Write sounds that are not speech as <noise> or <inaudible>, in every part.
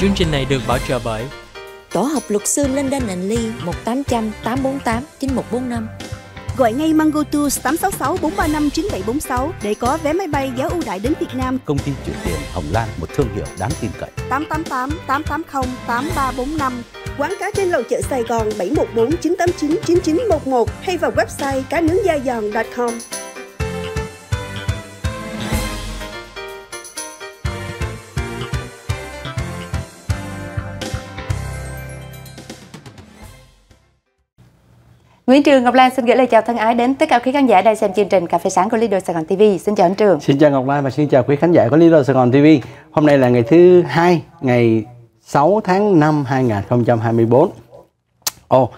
Chương trình này được bảo trợ bởi Tổ hợp luật sư London and Lee 1800 848 9145. Gọi ngay Mango Tours 866 435 9746 để có vé máy bay giá ưu đại đến Việt Nam. Công ty chuyển tiền Hồng Lan, một thương hiệu đáng tin cậy. 888 880 8345. Quán cá trên lầu chợ Sài Gòn 714 989 9911 hay vào website cá nướng gia giòn.com. Nguyễn Trường Ngọc Lan xin gửi lời chào thân ái đến tất cả quý khán giả đang xem chương trình Cà phê sáng của Lido Sài Gòn TV. Xin chào anh Trường. Xin chào Ngọc Lan và xin chào quý khán giả của Lido Sài Gòn TV. Hôm nay là ngày thứ hai, ngày 6 tháng 5 2024. Ồ, oh,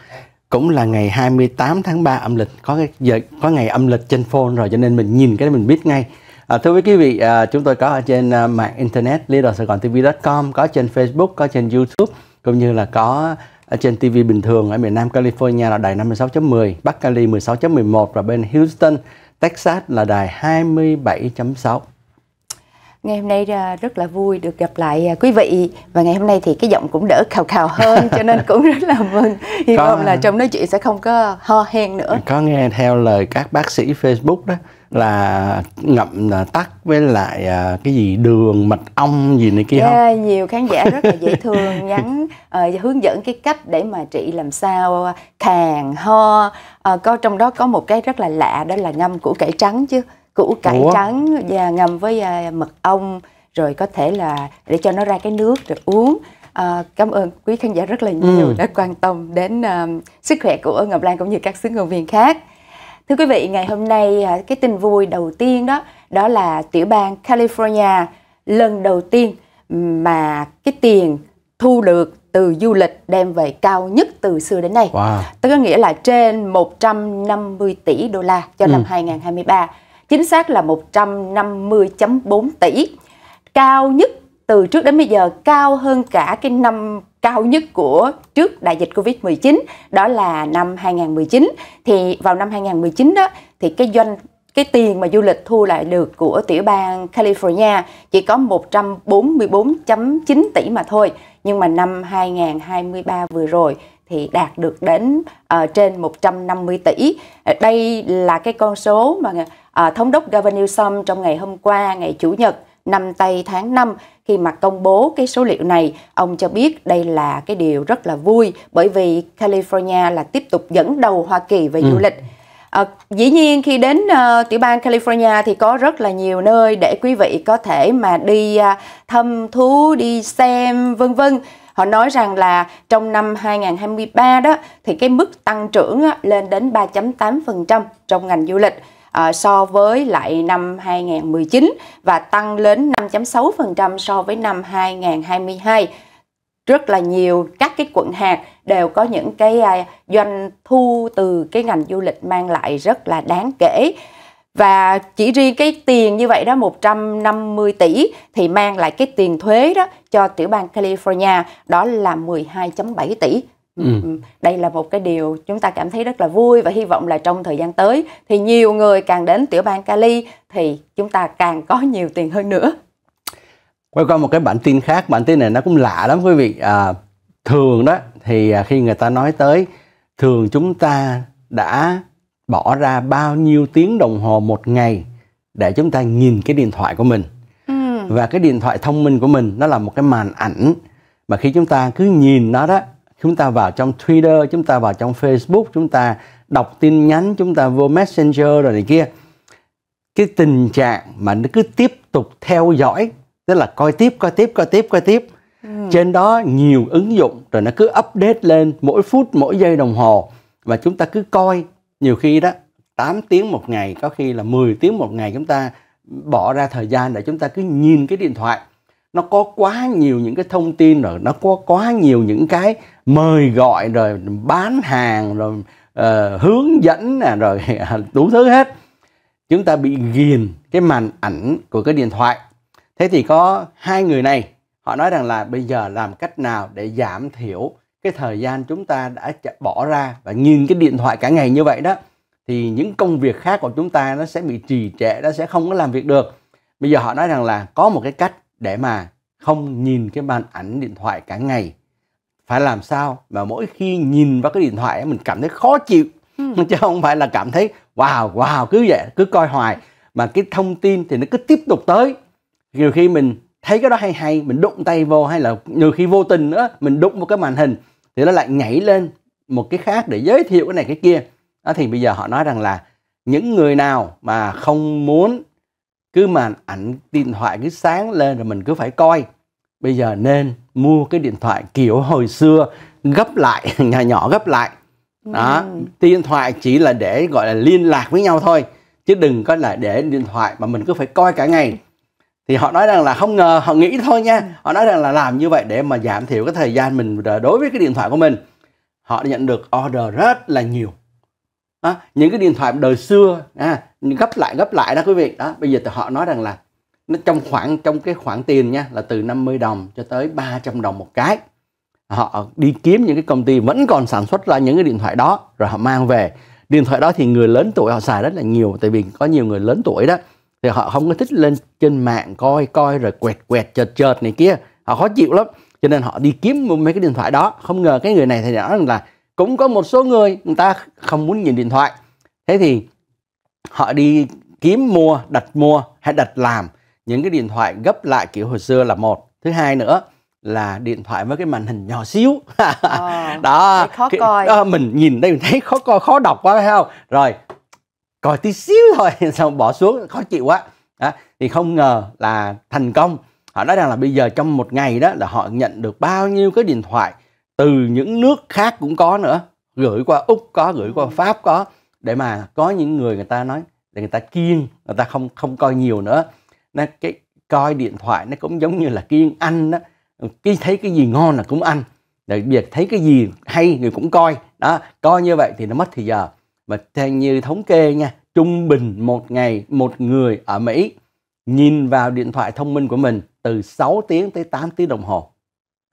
cũng là ngày 28 tháng 3 âm lịch. Có cái giờ có ngày âm lịch trên phone rồi cho nên mình nhìn cái mình biết ngay. À, thưa quý vị, à, chúng tôi có ở trên à, mạng internet lido sài gòn tv com có trên facebook có trên youtube cũng như là có ở trên TV bình thường ở miền Nam California là đài 56.10, Bắc Cali 16.11 và bên Houston, Texas là đài 27.6. Ngày hôm nay à, rất là vui được gặp lại à, quý vị và ngày hôm nay thì cái giọng cũng đỡ khào khào hơn cho nên cũng rất là mừng. Hy vọng là trong nói chuyện sẽ không có ho hen nữa. Có nghe theo lời các bác sĩ Facebook đó là ngậm là tắc với lại à, cái gì đường mật ong gì này kia yeah, không? Dạ, nhiều khán giả rất là dễ thương <laughs> nhắn uh, hướng dẫn cái cách để mà trị làm sao khàn ờ, ho uh, có trong đó có một cái rất là lạ đó là ngâm củ cải trắng chứ củ cải Ủa? trắng và ngâm với uh, mật ong rồi có thể là để cho nó ra cái nước rồi uống À, cảm ơn quý khán giả rất là nhiều ừ. đã quan tâm đến uh, sức khỏe của Ngọc Lan cũng như các xứng ngôn viên khác. Thưa quý vị, ngày hôm nay à, cái tin vui đầu tiên đó đó là tiểu bang California lần đầu tiên mà cái tiền thu được từ du lịch đem về cao nhất từ xưa đến nay. Wow. Tức có nghĩa là trên 150 tỷ đô la cho năm ừ. 2023. Chính xác là 150.4 tỷ. Cao nhất từ trước đến bây giờ, cao hơn cả cái năm cao nhất của trước đại dịch Covid-19 đó là năm 2019 thì vào năm 2019 đó thì cái doanh cái tiền mà du lịch thu lại được của tiểu bang California chỉ có 144.9 tỷ mà thôi nhưng mà năm 2023 vừa rồi thì đạt được đến uh, trên 150 tỷ. Ờ, đây là cái con số mà uh, thống đốc Gavin Newsom trong ngày hôm qua ngày chủ nhật năm tây tháng 5 khi mà công bố cái số liệu này, ông cho biết đây là cái điều rất là vui bởi vì California là tiếp tục dẫn đầu Hoa Kỳ về ừ. du lịch. À, dĩ nhiên khi đến uh, tiểu bang California thì có rất là nhiều nơi để quý vị có thể mà đi uh, thăm thú, đi xem vân vân. Họ nói rằng là trong năm 2023 đó thì cái mức tăng trưởng lên đến 3.8% trong ngành du lịch à, so với lại năm 2019 và tăng lên 5.6% so với năm 2022 rất là nhiều các cái quận hạt đều có những cái à, doanh thu từ cái ngành du lịch mang lại rất là đáng kể và chỉ riêng cái tiền như vậy đó 150 tỷ thì mang lại cái tiền thuế đó cho tiểu bang California đó là 12.7 tỷ Ừ. Ừ. Đây là một cái điều chúng ta cảm thấy rất là vui và hy vọng là trong thời gian tới thì nhiều người càng đến tiểu bang Cali thì chúng ta càng có nhiều tiền hơn nữa. Quay qua một cái bản tin khác, bản tin này nó cũng lạ lắm quý vị. À, thường đó thì à, khi người ta nói tới thường chúng ta đã bỏ ra bao nhiêu tiếng đồng hồ một ngày để chúng ta nhìn cái điện thoại của mình. Ừ. Và cái điện thoại thông minh của mình nó là một cái màn ảnh mà khi chúng ta cứ nhìn nó đó chúng ta vào trong Twitter chúng ta vào trong Facebook chúng ta đọc tin nhắn chúng ta vô Messenger rồi này kia cái tình trạng mà nó cứ tiếp tục theo dõi tức là coi tiếp coi tiếp coi tiếp coi tiếp ừ. trên đó nhiều ứng dụng rồi nó cứ update lên mỗi phút mỗi giây đồng hồ và chúng ta cứ coi nhiều khi đó 8 tiếng một ngày có khi là 10 tiếng một ngày chúng ta bỏ ra thời gian để chúng ta cứ nhìn cái điện thoại nó có quá nhiều những cái thông tin rồi nó có quá nhiều những cái mời gọi rồi bán hàng rồi uh, hướng dẫn rồi <laughs> đủ thứ hết chúng ta bị ghiền cái màn ảnh của cái điện thoại thế thì có hai người này họ nói rằng là bây giờ làm cách nào để giảm thiểu cái thời gian chúng ta đã bỏ ra và nhìn cái điện thoại cả ngày như vậy đó thì những công việc khác của chúng ta nó sẽ bị trì trệ nó sẽ không có làm việc được bây giờ họ nói rằng là có một cái cách để mà không nhìn cái màn ảnh điện thoại cả ngày phải làm sao mà mỗi khi nhìn vào cái điện thoại ấy, mình cảm thấy khó chịu ừ. <laughs> chứ không phải là cảm thấy wow wow cứ vậy cứ coi hoài mà cái thông tin thì nó cứ tiếp tục tới nhiều khi mình thấy cái đó hay hay mình đụng tay vô hay là nhiều khi vô tình nữa mình đụng một cái màn hình thì nó lại nhảy lên một cái khác để giới thiệu cái này cái kia đó thì bây giờ họ nói rằng là những người nào mà không muốn cứ mà ảnh điện thoại cứ sáng lên rồi mình cứ phải coi bây giờ nên mua cái điện thoại kiểu hồi xưa gấp lại <laughs> nhà nhỏ gấp lại đó ừ. điện thoại chỉ là để gọi là liên lạc với nhau thôi chứ đừng có là để điện thoại mà mình cứ phải coi cả ngày thì họ nói rằng là không ngờ họ nghĩ thôi nha ừ. họ nói rằng là làm như vậy để mà giảm thiểu cái thời gian mình đối với cái điện thoại của mình họ nhận được order rất là nhiều đó, những cái điện thoại đời xưa à, gấp lại gấp lại đó quý vị đó bây giờ thì họ nói rằng là nó trong khoảng trong cái khoản tiền nha là từ 50 đồng cho tới 300 đồng một cái họ đi kiếm những cái công ty vẫn còn sản xuất ra những cái điện thoại đó rồi họ mang về điện thoại đó thì người lớn tuổi họ xài rất là nhiều tại vì có nhiều người lớn tuổi đó thì họ không có thích lên trên mạng coi coi rồi quẹt quẹt chợt chợt này kia họ khó chịu lắm cho nên họ đi kiếm mấy cái điện thoại đó không ngờ cái người này thì nói rằng là cũng có một số người người ta không muốn nhìn điện thoại thế thì họ đi kiếm mua đặt mua hay đặt làm những cái điện thoại gấp lại kiểu hồi xưa là một thứ hai nữa là điện thoại với cái màn hình nhỏ xíu à, <laughs> đó khó cái, Đó, ờ, mình nhìn đây mình thấy khó coi khó đọc quá phải không rồi coi tí xíu thôi <laughs> xong bỏ xuống khó chịu quá đó. thì không ngờ là thành công họ nói rằng là bây giờ trong một ngày đó là họ nhận được bao nhiêu cái điện thoại từ những nước khác cũng có nữa gửi qua úc có gửi qua ừ. pháp có để mà có những người người ta nói để người ta kiêng người ta không không coi nhiều nữa nó cái coi điện thoại nó cũng giống như là kiêng ăn đó cái thấy cái gì ngon là cũng ăn để việc thấy cái gì hay người cũng coi đó coi như vậy thì nó mất thì giờ mà theo như thống kê nha trung bình một ngày một người ở Mỹ nhìn vào điện thoại thông minh của mình từ 6 tiếng tới 8 tiếng đồng hồ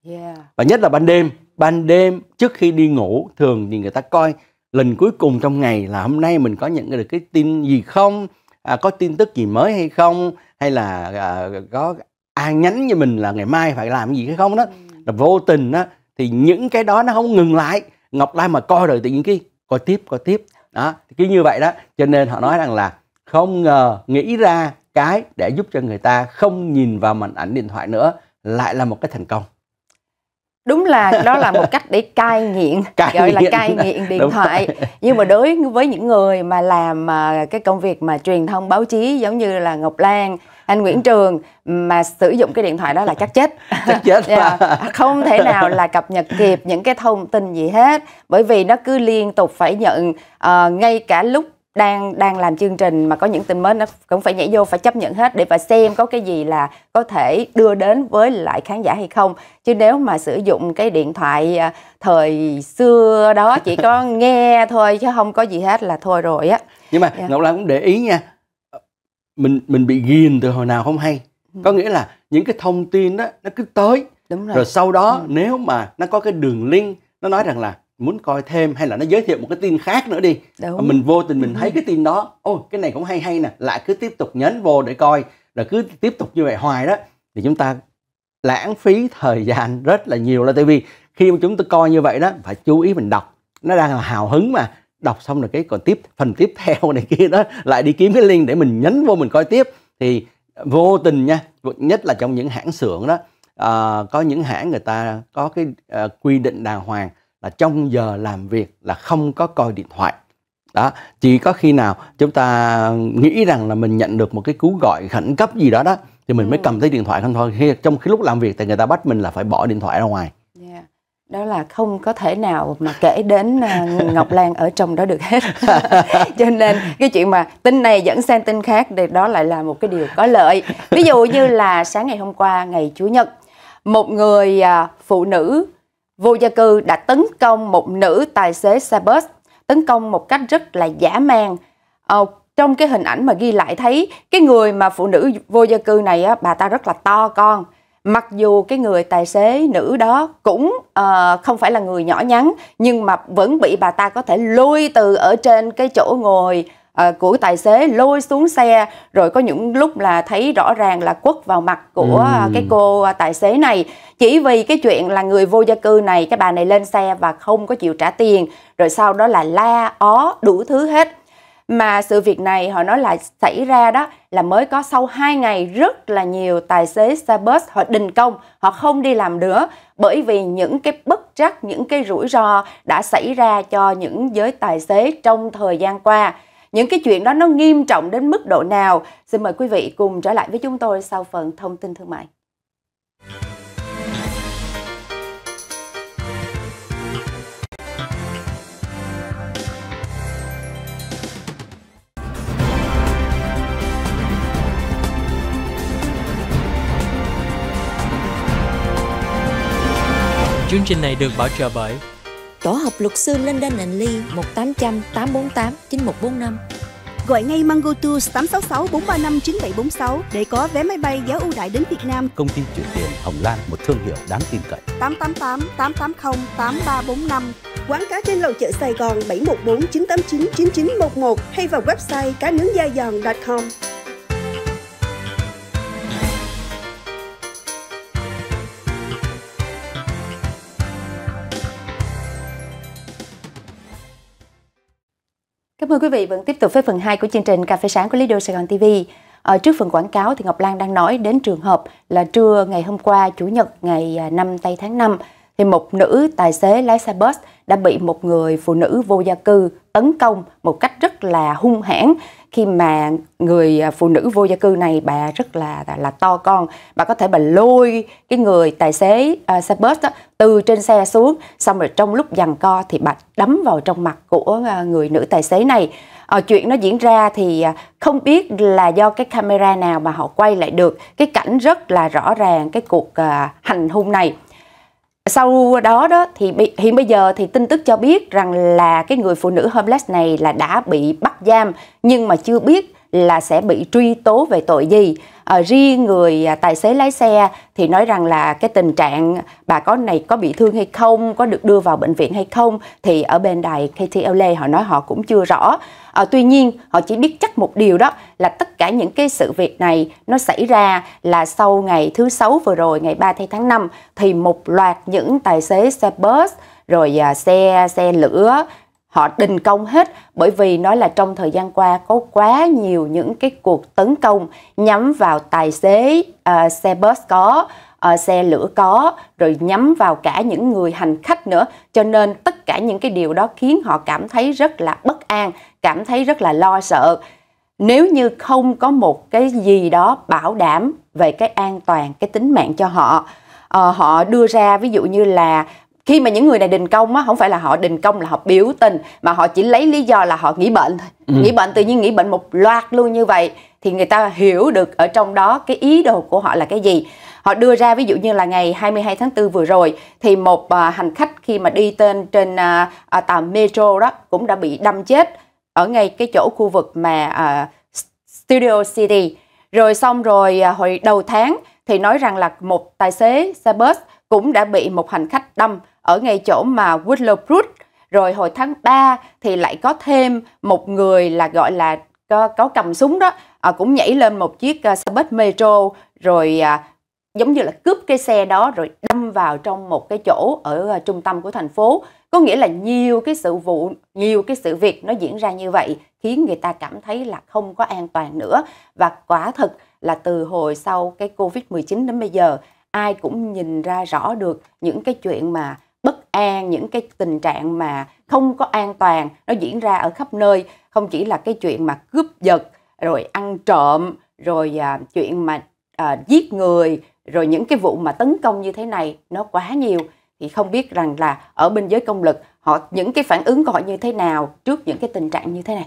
yeah. và nhất là ban đêm ban đêm trước khi đi ngủ thường thì người ta coi lần cuối cùng trong ngày là hôm nay mình có nhận được cái tin gì không à, có tin tức gì mới hay không hay là à, có ai nhắn với mình là ngày mai phải làm gì hay không đó ừ. là vô tình đó thì những cái đó nó không ngừng lại ngọc lai mà coi rồi tự nhiên cái coi tiếp coi tiếp đó cứ như vậy đó cho nên họ nói rằng là không ngờ nghĩ ra cái để giúp cho người ta không nhìn vào màn ảnh điện thoại nữa lại là một cái thành công đúng là đó là một cách để cai nghiện <laughs> cai gọi nghiện. là cai nghiện điện đúng thoại rồi. <laughs> nhưng mà đối với những người mà làm à, cái công việc mà truyền thông báo chí giống như là Ngọc Lan anh Nguyễn Trường mà sử dụng cái điện thoại đó là chắc chết <laughs> chắc chết yeah. À. không thể nào là cập nhật kịp những cái thông tin gì hết bởi vì nó cứ liên tục phải nhận uh, ngay cả lúc đang đang làm chương trình mà có những tình mới nó cũng phải nhảy vô phải chấp nhận hết để và xem có cái gì là có thể đưa đến với lại khán giả hay không chứ nếu mà sử dụng cái điện thoại à, thời xưa đó chỉ có <laughs> nghe thôi chứ không có gì hết là thôi rồi á nhưng mà yeah. Dạ. ngọc lan cũng để ý nha mình mình bị ghiền từ hồi nào không hay ừ. có nghĩa là những cái thông tin đó nó cứ tới Đúng rồi. rồi sau đó ừ. nếu mà nó có cái đường link nó nói rằng là muốn coi thêm hay là nó giới thiệu một cái tin khác nữa đi Đúng. mình vô tình mình ừ. thấy cái tin đó ôi cái này cũng hay hay nè lại cứ tiếp tục nhấn vô để coi là cứ tiếp tục như vậy hoài đó thì chúng ta lãng phí thời gian rất là nhiều là tại vì khi mà chúng ta coi như vậy đó phải chú ý mình đọc nó đang là hào hứng mà đọc xong rồi cái còn tiếp phần tiếp <laughs> theo này kia đó lại đi kiếm cái link để mình nhấn vô mình coi tiếp thì vô tình nha nhất là trong những hãng xưởng đó à, có những hãng người ta có cái à, quy định đàng hoàng là trong giờ làm việc là không có coi điện thoại đó chỉ có khi nào chúng ta nghĩ rằng là mình nhận được một cái cú gọi khẩn cấp gì đó đó thì mình ừ. mới cầm tới điện thoại không thôi khi, trong khi lúc làm việc thì người ta bắt mình là phải bỏ điện thoại ra ngoài yeah. đó là không có thể nào mà kể đến à, Ngọc Lan ở trong đó được hết <laughs> cho nên cái chuyện mà tin này dẫn sang tin khác thì đó lại là một cái điều có lợi ví dụ như là sáng ngày hôm qua ngày chủ nhật một người à, phụ nữ Vô gia cư đã tấn công một nữ tài xế xe bus, tấn công một cách rất là giả man. Ờ, trong cái hình ảnh mà ghi lại thấy cái người mà phụ nữ vô gia cư này á, bà ta rất là to con. Mặc dù cái người tài xế nữ đó cũng uh, không phải là người nhỏ nhắn nhưng mà vẫn bị bà ta có thể lôi từ ở trên cái chỗ ngồi Ờ, của tài xế lôi xuống xe rồi có những lúc là thấy rõ ràng là quất vào mặt của ừ. cái cô ờ, tài xế này chỉ vì cái chuyện là người vô gia cư này cái bà này lên xe và không có chịu trả tiền rồi sau đó là la ó đủ thứ hết mà sự việc này họ nói là xảy ra đó là mới có sau 2 ngày rất là nhiều tài xế xe bus họ đình công, họ không đi làm nữa bởi vì những cái bất trắc, những cái rủi ro đã xảy ra cho những giới tài xế trong thời gian qua. Những cái chuyện đó nó nghiêm trọng đến mức độ nào? Xin mời quý vị cùng trở lại với chúng tôi sau phần thông tin thương mại. Chương trình này được bảo trợ bởi tổ hợp luật sư Lyndon and Lee 1800 848 9145. Gọi ngay Mango Tours 866 435 9746 để có vé máy bay giá ưu đại đến Việt Nam. Công ty chuyển tiền Hồng Lan, một thương hiệu đáng tin cậy. 888 880 8345. Quán cá trên lầu chợ Sài Gòn 714 989 9911 hay vào website cá nướng da giòn.com. Cảm ơn quý vị vẫn tiếp tục với phần 2 của chương trình Cà phê sáng của Lido Sài Gòn TV. Ở trước phần quảng cáo thì Ngọc Lan đang nói đến trường hợp là trưa ngày hôm qua Chủ nhật ngày 5 à, tây tháng 5 thì một nữ tài xế lái xe bus đã bị một người phụ nữ vô gia cư tấn công một cách rất là hung hãn khi mà người à, phụ nữ vô gia cư này bà rất là là to con bà có thể bà lôi cái người tài xế uh, xe bus đó, từ trên xe xuống xong rồi trong lúc giằng co thì bà đấm vào trong mặt của uh, người nữ tài xế này à, chuyện nó diễn ra thì không biết là do cái camera nào mà họ quay lại được cái cảnh rất là rõ ràng cái cuộc à, hành hung này sau đó đó thì hiện bây giờ thì tin tức cho biết rằng là cái người phụ nữ homeless này là đã bị bắt giam nhưng mà chưa biết là sẽ bị truy tố về tội gì à, riêng người à, tài xế lái xe thì nói rằng là cái tình trạng bà có này có bị thương hay không có được đưa vào bệnh viện hay không thì ở bên đài KTLA họ nói họ cũng chưa rõ à, tuy nhiên họ chỉ biết chắc một điều đó là tất cả những cái sự việc này nó xảy ra là sau ngày thứ sáu vừa rồi ngày 3 tháng 5 thì một loạt những tài xế xe bus rồi à, xe xe lửa họ đình công hết bởi vì nói là trong thời gian qua có quá nhiều những cái cuộc tấn công nhắm vào tài xế uh, xe bus có uh, xe lửa có rồi nhắm vào cả những người hành khách nữa cho nên tất cả những cái điều đó khiến họ cảm thấy rất là bất an cảm thấy rất là lo sợ nếu như không có một cái gì đó bảo đảm về cái an toàn cái tính mạng cho họ uh, họ đưa ra ví dụ như là khi mà những người này đình công á không phải là họ đình công là họ biểu tình mà họ chỉ lấy lý do là họ nghỉ bệnh thôi ừ. nghỉ bệnh tự nhiên nghỉ bệnh một loạt luôn như vậy thì người ta hiểu được ở trong đó cái ý đồ của họ là cái gì họ đưa ra ví dụ như là ngày 22 tháng 4 vừa rồi thì một uh, hành khách khi mà đi tên trên uh, tàu metro đó cũng đã bị đâm chết ở ngay cái chỗ khu vực mà uh, Studio City rồi xong rồi uh, hồi đầu tháng thì nói rằng là một tài xế xe bus cũng đã bị một hành khách đâm ở ngay chỗ mà Willowbrook rồi hồi tháng 3 thì lại có thêm một người là gọi là có, có cầm súng đó à, cũng nhảy lên một chiếc uh, xe buýt metro rồi à, giống như là cướp cái xe đó rồi đâm vào trong một cái chỗ ở uh, trung tâm của thành phố có nghĩa là nhiều cái sự vụ nhiều cái sự việc nó diễn ra như vậy khiến người ta cảm thấy là không có an toàn nữa và quả thực là từ hồi sau cái covid 19 đến bây giờ ai cũng nhìn ra rõ được những cái chuyện mà an những cái tình trạng mà không có an toàn nó diễn ra ở khắp nơi không chỉ là cái chuyện mà cướp giật rồi ăn trộm rồi à, chuyện mà à, giết người rồi những cái vụ mà tấn công như thế này nó quá nhiều thì không biết rằng là ở bên giới công lực họ những cái phản ứng của họ như thế nào trước những cái tình trạng như thế này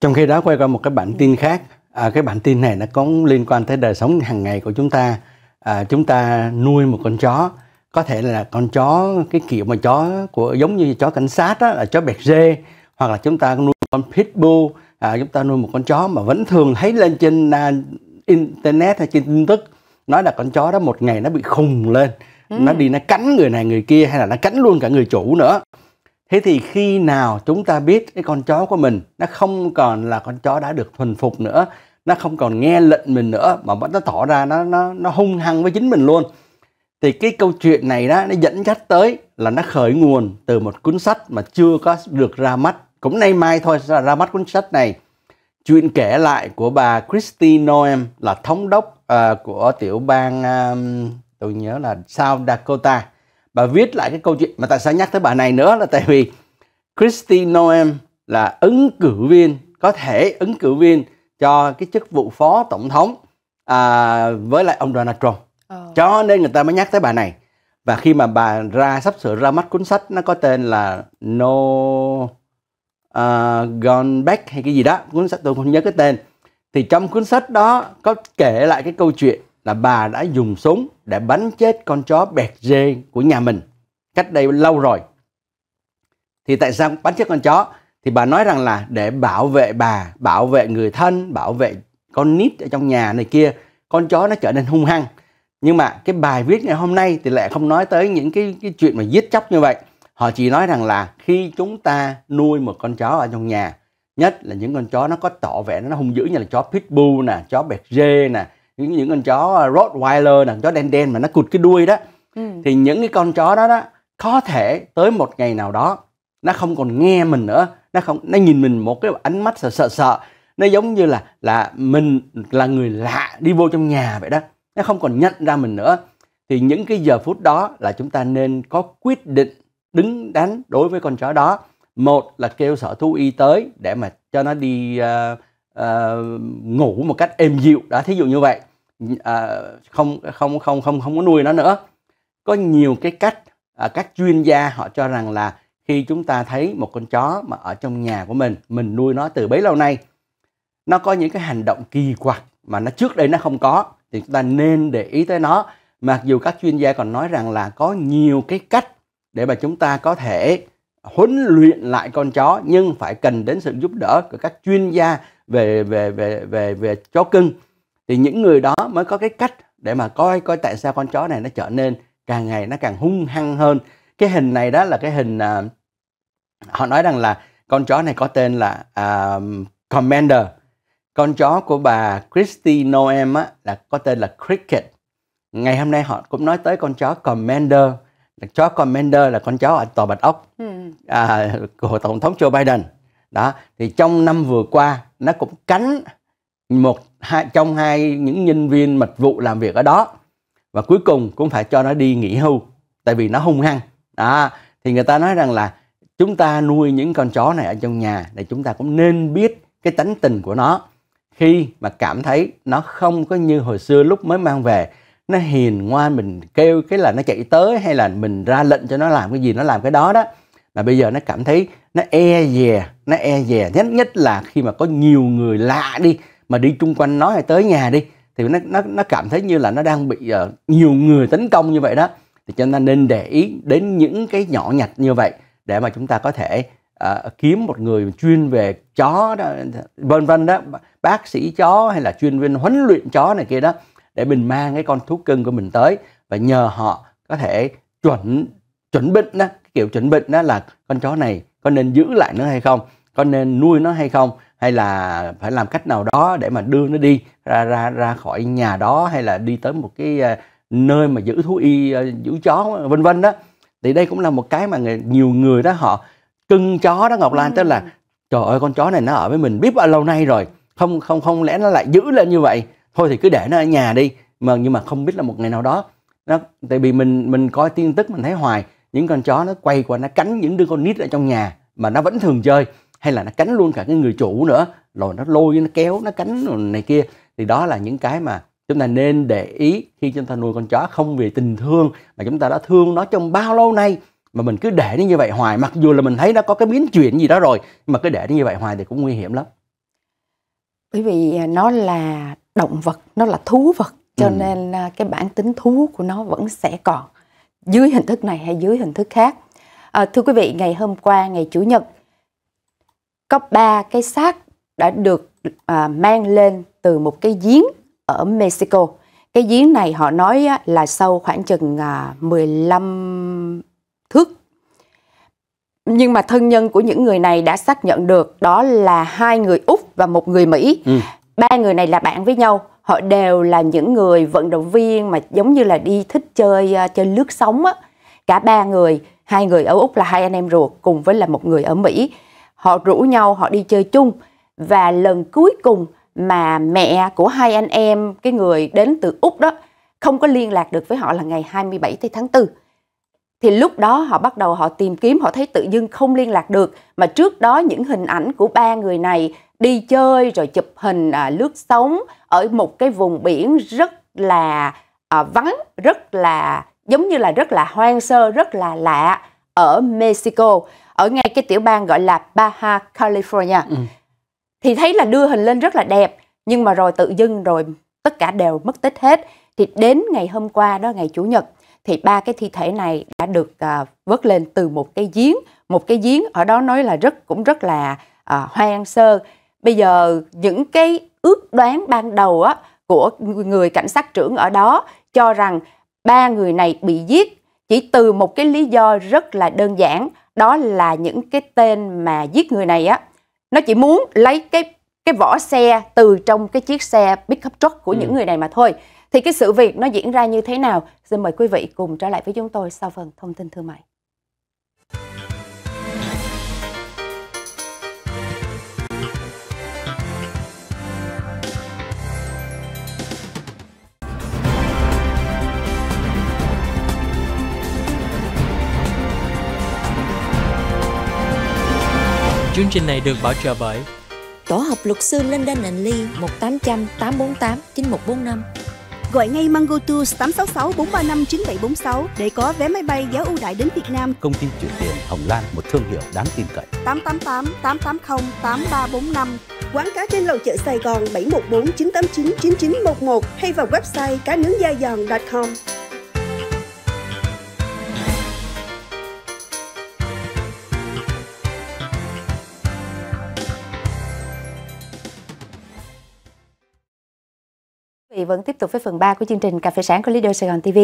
trong khi đó quay qua một cái bản tin khác à, cái bản tin này nó cũng liên quan tới đời sống hàng ngày của chúng ta à, chúng ta nuôi một con chó có thể là con chó cái kiểu mà chó của giống như chó cảnh sát đó, là chó bẹt dê hoặc là chúng ta nuôi con pitbull à, chúng ta nuôi một con chó mà vẫn thường thấy lên trên à, internet hay trên tin tức nói là con chó đó một ngày nó bị khùng lên ừ. nó đi nó cắn người này người kia hay là nó cắn luôn cả người chủ nữa thế thì khi nào chúng ta biết cái con chó của mình nó không còn là con chó đã được thuần phục nữa nó không còn nghe lệnh mình nữa mà vẫn nó tỏ ra nó nó nó hung hăng với chính mình luôn thì cái câu chuyện này đó nó dẫn dắt tới là nó khởi nguồn từ một cuốn sách mà chưa có được ra mắt cũng nay mai thôi là ra mắt cuốn sách này chuyện kể lại của bà Christine Noem là thống đốc uh, của tiểu bang um, tôi nhớ là South Dakota bà viết lại cái câu chuyện mà tại sao nhắc tới bà này nữa là tại vì Christine Noem là ứng cử viên có thể ứng cử viên cho cái chức vụ phó tổng thống à, với lại ông Donald Trump Ờ. Cho nên người ta mới nhắc tới bà này. Và khi mà bà ra sắp sửa ra mắt cuốn sách nó có tên là No uh, Gone Back hay cái gì đó, cuốn sách tôi không nhớ cái tên. Thì trong cuốn sách đó có kể lại cái câu chuyện là bà đã dùng súng để bắn chết con chó bẹt dê của nhà mình cách đây lâu rồi. Thì tại sao bắn chết con chó? Thì bà nói rằng là để bảo vệ bà, bảo vệ người thân, bảo vệ con nít ở trong nhà này kia, con chó nó trở nên hung hăng nhưng mà cái bài viết ngày hôm nay thì lại không nói tới những cái cái chuyện mà giết chóc như vậy họ chỉ nói rằng là khi chúng ta nuôi một con chó ở trong nhà nhất là những con chó nó có tỏ vẻ nó hung dữ như là chó pitbull nè chó bẹt dê nè những những con chó rottweiler nè chó đen đen mà nó cụt cái đuôi đó ừ. thì những cái con chó đó đó có thể tới một ngày nào đó nó không còn nghe mình nữa nó không nó nhìn mình một cái ánh mắt sợ sợ sợ nó giống như là là mình là người lạ đi vô trong nhà vậy đó nó không còn nhận ra mình nữa thì những cái giờ phút đó là chúng ta nên có quyết định đứng đắn đối với con chó đó một là kêu sở thú y tới để mà cho nó đi uh, uh, ngủ một cách êm dịu đó thí dụ như vậy uh, không không không không không có nuôi nó nữa có nhiều cái cách uh, các chuyên gia họ cho rằng là khi chúng ta thấy một con chó mà ở trong nhà của mình mình nuôi nó từ bấy lâu nay nó có những cái hành động kỳ quặc mà nó trước đây nó không có thì chúng ta nên để ý tới nó mặc dù các chuyên gia còn nói rằng là có nhiều cái cách để mà chúng ta có thể huấn luyện lại con chó nhưng phải cần đến sự giúp đỡ của các chuyên gia về về về về về chó cưng thì những người đó mới có cái cách để mà coi coi tại sao con chó này nó trở nên càng ngày nó càng hung hăng hơn cái hình này đó là cái hình à, họ nói rằng là con chó này có tên là à, commander con chó của bà Christy Noem á, là có tên là Cricket. Ngày hôm nay họ cũng nói tới con chó Commander. Chó Commander là con chó ở Tòa Bạch Ốc ừ. à, của Tổng thống Joe Biden. Đó, thì trong năm vừa qua nó cũng cắn một hai, trong hai những nhân viên mật vụ làm việc ở đó và cuối cùng cũng phải cho nó đi nghỉ hưu tại vì nó hung hăng đó thì người ta nói rằng là chúng ta nuôi những con chó này ở trong nhà để chúng ta cũng nên biết cái tánh tình của nó khi mà cảm thấy nó không có như hồi xưa lúc mới mang về nó hiền ngoan mình kêu cái là nó chạy tới hay là mình ra lệnh cho nó làm cái gì nó làm cái đó đó mà bây giờ nó cảm thấy nó e dè nó e dè nhất nhất là khi mà có nhiều người lạ đi mà đi chung quanh nó hay tới nhà đi thì nó nó nó cảm thấy như là nó đang bị uh, nhiều người tấn công như vậy đó thì cho nên nên để ý đến những cái nhỏ nhặt như vậy để mà chúng ta có thể à, kiếm một người chuyên về chó đó vân vân đó bác sĩ chó hay là chuyên viên huấn luyện chó này kia đó để mình mang cái con thú cưng của mình tới và nhờ họ có thể chuẩn chuẩn bệnh đó cái kiểu chuẩn bệnh đó là con chó này có nên giữ lại nó hay không có nên nuôi nó hay không hay là phải làm cách nào đó để mà đưa nó đi ra ra ra khỏi nhà đó hay là đi tới một cái ờ, nơi mà giữ thú y ờ, giữ chó vân vân đó thì đây cũng là một cái mà người, nhiều người đó họ cưng chó đó ngọc lan ừ. tức là trời ơi con chó này nó ở với mình biết bao lâu nay rồi không không không lẽ nó lại giữ lên như vậy thôi thì cứ để nó ở nhà đi mà nhưng mà không biết là một ngày nào đó nó tại vì mình mình coi tin tức mình thấy hoài những con chó nó quay qua nó cắn những đứa con nít ở trong nhà mà nó vẫn thường chơi hay là nó cắn luôn cả cái người chủ nữa rồi nó lôi nó kéo nó cắn này kia thì đó là những cái mà chúng ta nên để ý khi chúng ta nuôi con chó không vì tình thương mà chúng ta đã thương nó trong bao lâu nay mà mình cứ để nó như vậy hoài mặc dù là mình thấy nó có cái biến chuyển gì đó rồi nhưng mà cứ để nó như vậy hoài thì cũng nguy hiểm lắm bởi vì à, nó là động vật nó là thú vật cho ừ. nên à, cái bản tính thú của nó vẫn sẽ còn dưới hình thức này hay dưới hình thức khác à, thưa quý vị ngày hôm qua ngày chủ nhật có ba cái xác đã được à, mang lên từ một cái giếng ở Mexico cái giếng này họ nói là sâu khoảng chừng 15 à, thước. Nhưng mà thân nhân của những người này đã xác nhận được đó là hai người Úc và một người Mỹ. Ừ. Ba người này là bạn với nhau, họ đều là những người vận động viên mà giống như là đi thích chơi ờ, chơi lướt sóng á. Cả ba người, hai người ở Úc là hai anh em ruột cùng với là một người ở Mỹ. Họ rủ nhau, họ đi chơi chung và lần cuối cùng mà mẹ của hai anh em cái người đến từ Úc đó không có liên lạc được với họ là ngày 27 tháng 4 thì lúc đó họ bắt đầu họ tìm kiếm họ thấy tự dưng không liên lạc được mà trước đó những hình ảnh của ba người này đi chơi rồi chụp hình à, lướt sóng ở một cái vùng biển rất là à, vắng rất là giống như là rất là hoang sơ rất là lạ ở Mexico ở ngay cái tiểu bang gọi là Baja California ừ. thì thấy là đưa hình lên rất là đẹp nhưng mà rồi tự dưng rồi tất cả đều mất tích hết thì đến ngày hôm qua đó ngày chủ nhật thì ba cái thi thể này đã được à, vớt lên từ một cái giếng một cái giếng ở đó nói là rất cũng rất là à, hoang sơ bây giờ những cái ước đoán ban đầu á, của người cảnh sát trưởng ở đó cho rằng ba người này bị giết chỉ từ một cái lý do rất là đơn giản đó là những cái tên mà giết người này á nó chỉ muốn lấy cái cái vỏ xe từ trong cái chiếc xe pickup truck của ừ. những người này mà thôi thì cái sự việc nó diễn ra như thế nào? Xin mời quý vị cùng trở lại với chúng tôi sau phần thông tin thương mại. Chương trình này được bảo trợ bởi Tổ hợp luật sư Linda Lee 1800 848 9145 Gọi ngay Mango Tours 866 435 9746 để có vé máy bay giá ưu đãi đến Việt Nam. Công ty chuyển tiền Hồng Lan, một thương hiệu đáng tin cậy. 888 880 8345 Quán cá trên lầu chợ Sài Gòn 714 989 9911 hay vào website cá nướng da giòn.com. Thì vẫn tiếp tục với phần 3 của chương trình Cà phê sáng của Lido Sài Gòn TV.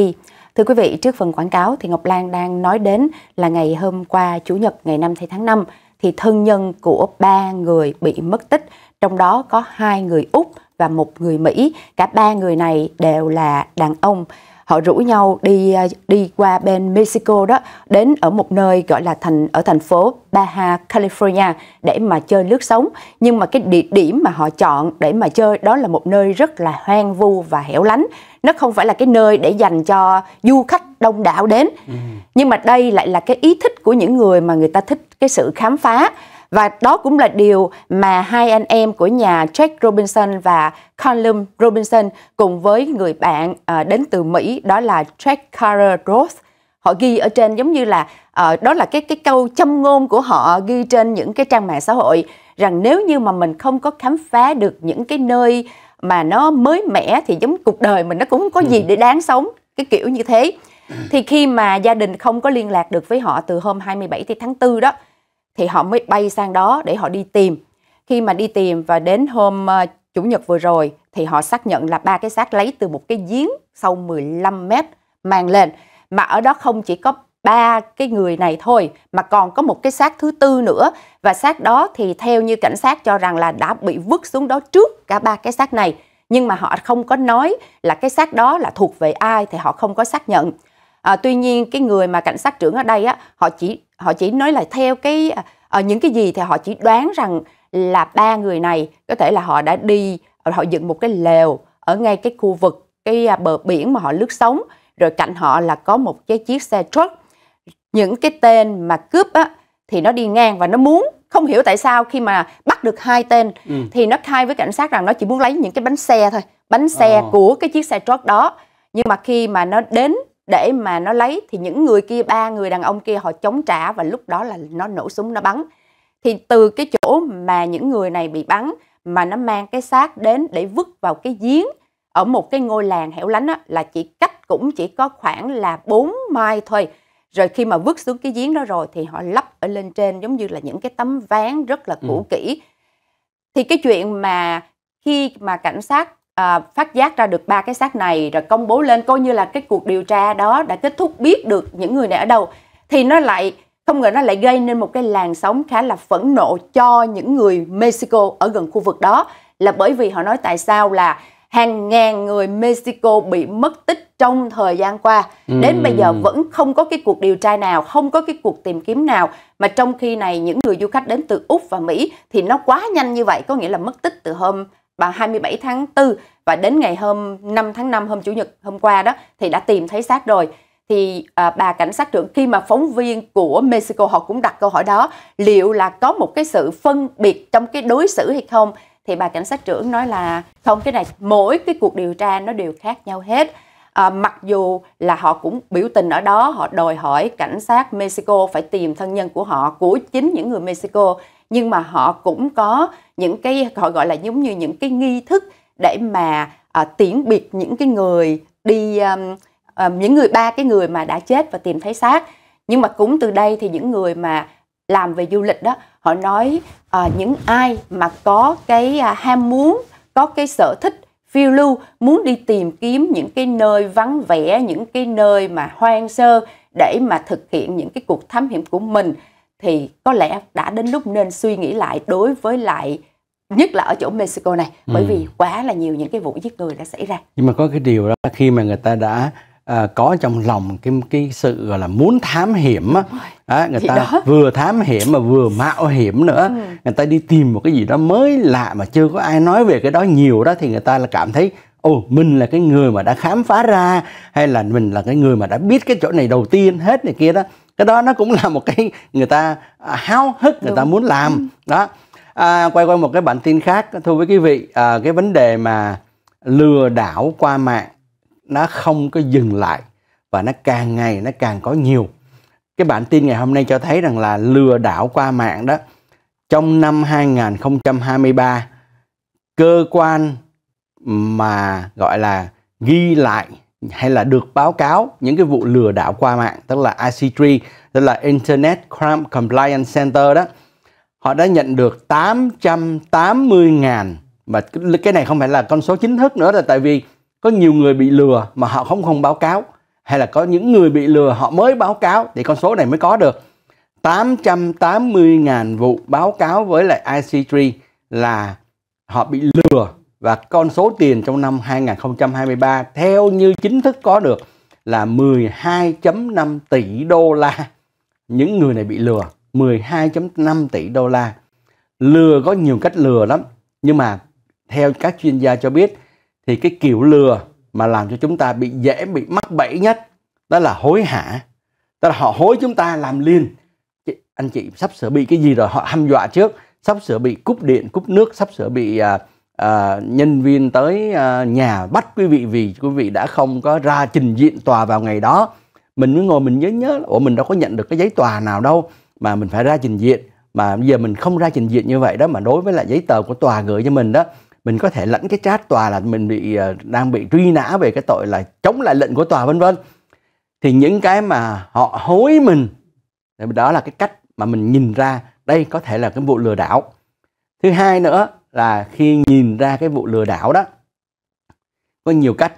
Thưa quý vị, trước phần quảng cáo thì Ngọc Lan đang nói đến là ngày hôm qua Chủ nhật ngày 5 tháng 5 thì thân nhân của ba người bị mất tích, trong đó có hai người Úc và một người Mỹ. Cả ba người này đều là đàn ông họ rủ nhau đi à, đi qua bên Mexico đó đến ở một nơi gọi là thành ở thành phố Baja California để mà chơi lướt sóng nhưng mà cái địa điểm mà họ chọn để mà chơi đó là một nơi rất là hoang vu và hẻo lánh nó không phải là cái nơi để dành cho du khách đông đảo đến ừ. nhưng mà đây lại là cái ý thích của những người mà người ta thích cái sự khám phá và đó cũng là điều mà hai anh em của nhà Jack Robinson và Callum Robinson cùng với người bạn ờ, đến từ Mỹ đó là Jack Carter Roth họ ghi ở trên giống như là ờ, đó là cái cái câu châm ngôn của họ ghi trên những cái trang mạng xã hội rằng nếu như mà mình không có khám phá được những cái nơi mà nó mới mẻ thì giống cuộc đời mình nó cũng không có gì ừ. để đáng sống cái kiểu như thế thì khi mà gia đình không có liên lạc được với họ từ hôm 27 tháng 4 đó thì họ mới bay sang đó để họ đi tìm. Khi mà đi tìm và đến hôm ờ, Chủ nhật vừa rồi thì họ xác nhận là ba cái xác lấy từ một cái giếng sâu 15 mét mang lên. Mà ở đó không chỉ có ba cái người này thôi mà còn có một cái xác thứ tư nữa và xác đó thì theo như cảnh sát cho rằng là đã bị vứt xuống đó trước cả ba cái xác này nhưng mà họ không có nói là cái xác đó là thuộc về ai thì họ không có xác nhận À, tuy nhiên cái người mà cảnh sát trưởng ở đây á, họ chỉ họ chỉ nói là theo cái à, những cái gì thì họ chỉ đoán rằng là ba người này có thể là họ đã đi họ dựng một cái lều ở ngay cái khu vực cái à, bờ biển mà họ lướt sóng rồi cạnh họ là có một cái chiếc xe truck những cái tên mà cướp á thì nó đi ngang và nó muốn không hiểu tại sao khi mà bắt được hai tên ừ. thì nó khai với cảnh sát rằng nó chỉ muốn lấy những cái bánh xe thôi bánh xe à. của cái chiếc xe truck đó nhưng mà khi mà nó đến để mà nó lấy thì những người kia ba người đàn ông kia họ chống trả và lúc đó là nó nổ súng nó bắn thì từ cái chỗ mà những người này bị bắn mà nó mang cái xác đến để vứt vào cái giếng ở một cái ngôi làng hẻo lánh đó, là chỉ cách cũng chỉ có khoảng là 4 mai thôi rồi khi mà vứt xuống cái giếng đó rồi thì họ lắp ở lên trên giống như là những cái tấm ván rất là cũ ừ. kỹ thì cái chuyện mà khi mà cảnh sát à, phát giác ra được ba cái xác này rồi công bố lên coi như là cái cuộc điều tra đó đã kết thúc biết được những người này ở đâu thì nó lại không ngờ nó lại gây nên một cái làn sóng khá là phẫn nộ cho những người Mexico ở gần khu vực đó là bởi vì họ nói tại sao là hàng ngàn người Mexico bị mất tích trong thời gian qua đến ừ. bây giờ vẫn không có cái cuộc điều tra nào không có cái cuộc tìm kiếm nào mà trong khi này những người du khách đến từ úc và mỹ thì nó quá nhanh như vậy có nghĩa là mất tích từ hôm và 27 tháng 4 và đến ngày hôm 5 tháng 5 hôm chủ nhật hôm qua đó thì đã tìm thấy xác rồi thì à, bà cảnh sát trưởng khi mà phóng viên của Mexico họ cũng đặt câu hỏi đó liệu là có một cái sự phân biệt trong cái đối xử hay không thì bà cảnh sát trưởng nói là không cái này mỗi cái cuộc điều tra nó đều khác nhau hết à, mặc dù là họ cũng biểu tình ở đó họ đòi hỏi cảnh sát Mexico phải tìm thân nhân của họ của chính những người Mexico nhưng mà họ cũng có những cái họ gọi là giống như những cái nghi thức để mà à, tiễn biệt những cái người đi um, um, những người ba cái người mà đã chết và tìm thấy xác nhưng mà cũng từ đây thì những người mà làm về du lịch đó họ nói à, những ai mà có cái à, ham muốn có cái sở thích phiêu lưu muốn đi tìm kiếm những cái nơi vắng vẻ những cái nơi mà hoang sơ để mà thực hiện những cái cuộc thám hiểm của mình thì có lẽ đã đến lúc nên suy nghĩ lại đối với lại nhất là ở chỗ Mexico này bởi ừ. vì quá là nhiều những cái vụ giết người đã xảy ra nhưng mà có cái điều đó khi mà người ta đã à, có trong lòng cái cái sự gọi là muốn thám hiểm á à, người Thì ta đó. vừa thám hiểm mà vừa mạo hiểm nữa ừ. người ta đi tìm một cái gì đó mới lạ mà chưa có ai nói về cái đó nhiều đó thì người ta là cảm thấy ồ mình là cái người mà đã khám phá ra hay là mình là cái người mà đã biết cái chỗ này đầu tiên hết này kia đó cái đó nó cũng là một cái người ta à, háo hức người Đúng. ta muốn làm ừ. đó à, quay qua một cái bản tin khác thưa với quý vị à, cái vấn đề mà lừa đảo qua mạng nó không có dừng lại và nó càng ngày nó càng có nhiều cái bản tin ngày hôm nay cho thấy rằng là lừa đảo qua mạng đó trong năm 2023 cơ quan mà gọi là ghi lại hay là được báo cáo những cái vụ lừa đảo qua mạng tức là IC3 tức là Internet Crime Compliance Center đó họ đã nhận được 880.000 và cái này không phải là con số chính thức nữa là tại vì có nhiều người bị lừa mà họ không không báo cáo hay là có những người bị lừa họ mới báo cáo thì con số này mới có được 880.000 vụ báo cáo với lại IC3 là họ bị lừa và con số tiền trong năm 2023 theo như chính thức có được là 12.5 tỷ đô la. Những người này bị lừa 12.5 tỷ đô la. Lừa có nhiều cách lừa lắm, nhưng mà theo các chuyên gia cho biết thì cái kiểu lừa mà làm cho chúng ta bị dễ bị mắc bẫy nhất đó là hối hả. Tức là họ hối chúng ta làm liền. Chị, anh chị sắp sửa bị cái gì rồi họ hăm dọa trước, sắp sửa bị cúp điện, cúp nước, sắp sửa bị uh, à, nhân viên tới à, nhà bắt quý vị vì quý vị đã không có ra trình diện tòa vào ngày đó mình mới ngồi mình nhớ nhớ ủa mình đâu có nhận được cái giấy tòa nào đâu mà mình phải ra trình diện mà bây giờ mình không ra trình diện như vậy đó mà đối với lại giấy tờ của tòa gửi cho mình đó mình có thể lẫn cái trát tòa là mình bị ờ, đang bị truy nã về cái tội là chống lại lệnh của tòa vân vân thì những cái mà họ hối mình đó là cái cách mà mình nhìn ra đây có thể là cái vụ lừa đảo thứ hai nữa là khi nhìn ra cái vụ lừa đảo đó có nhiều cách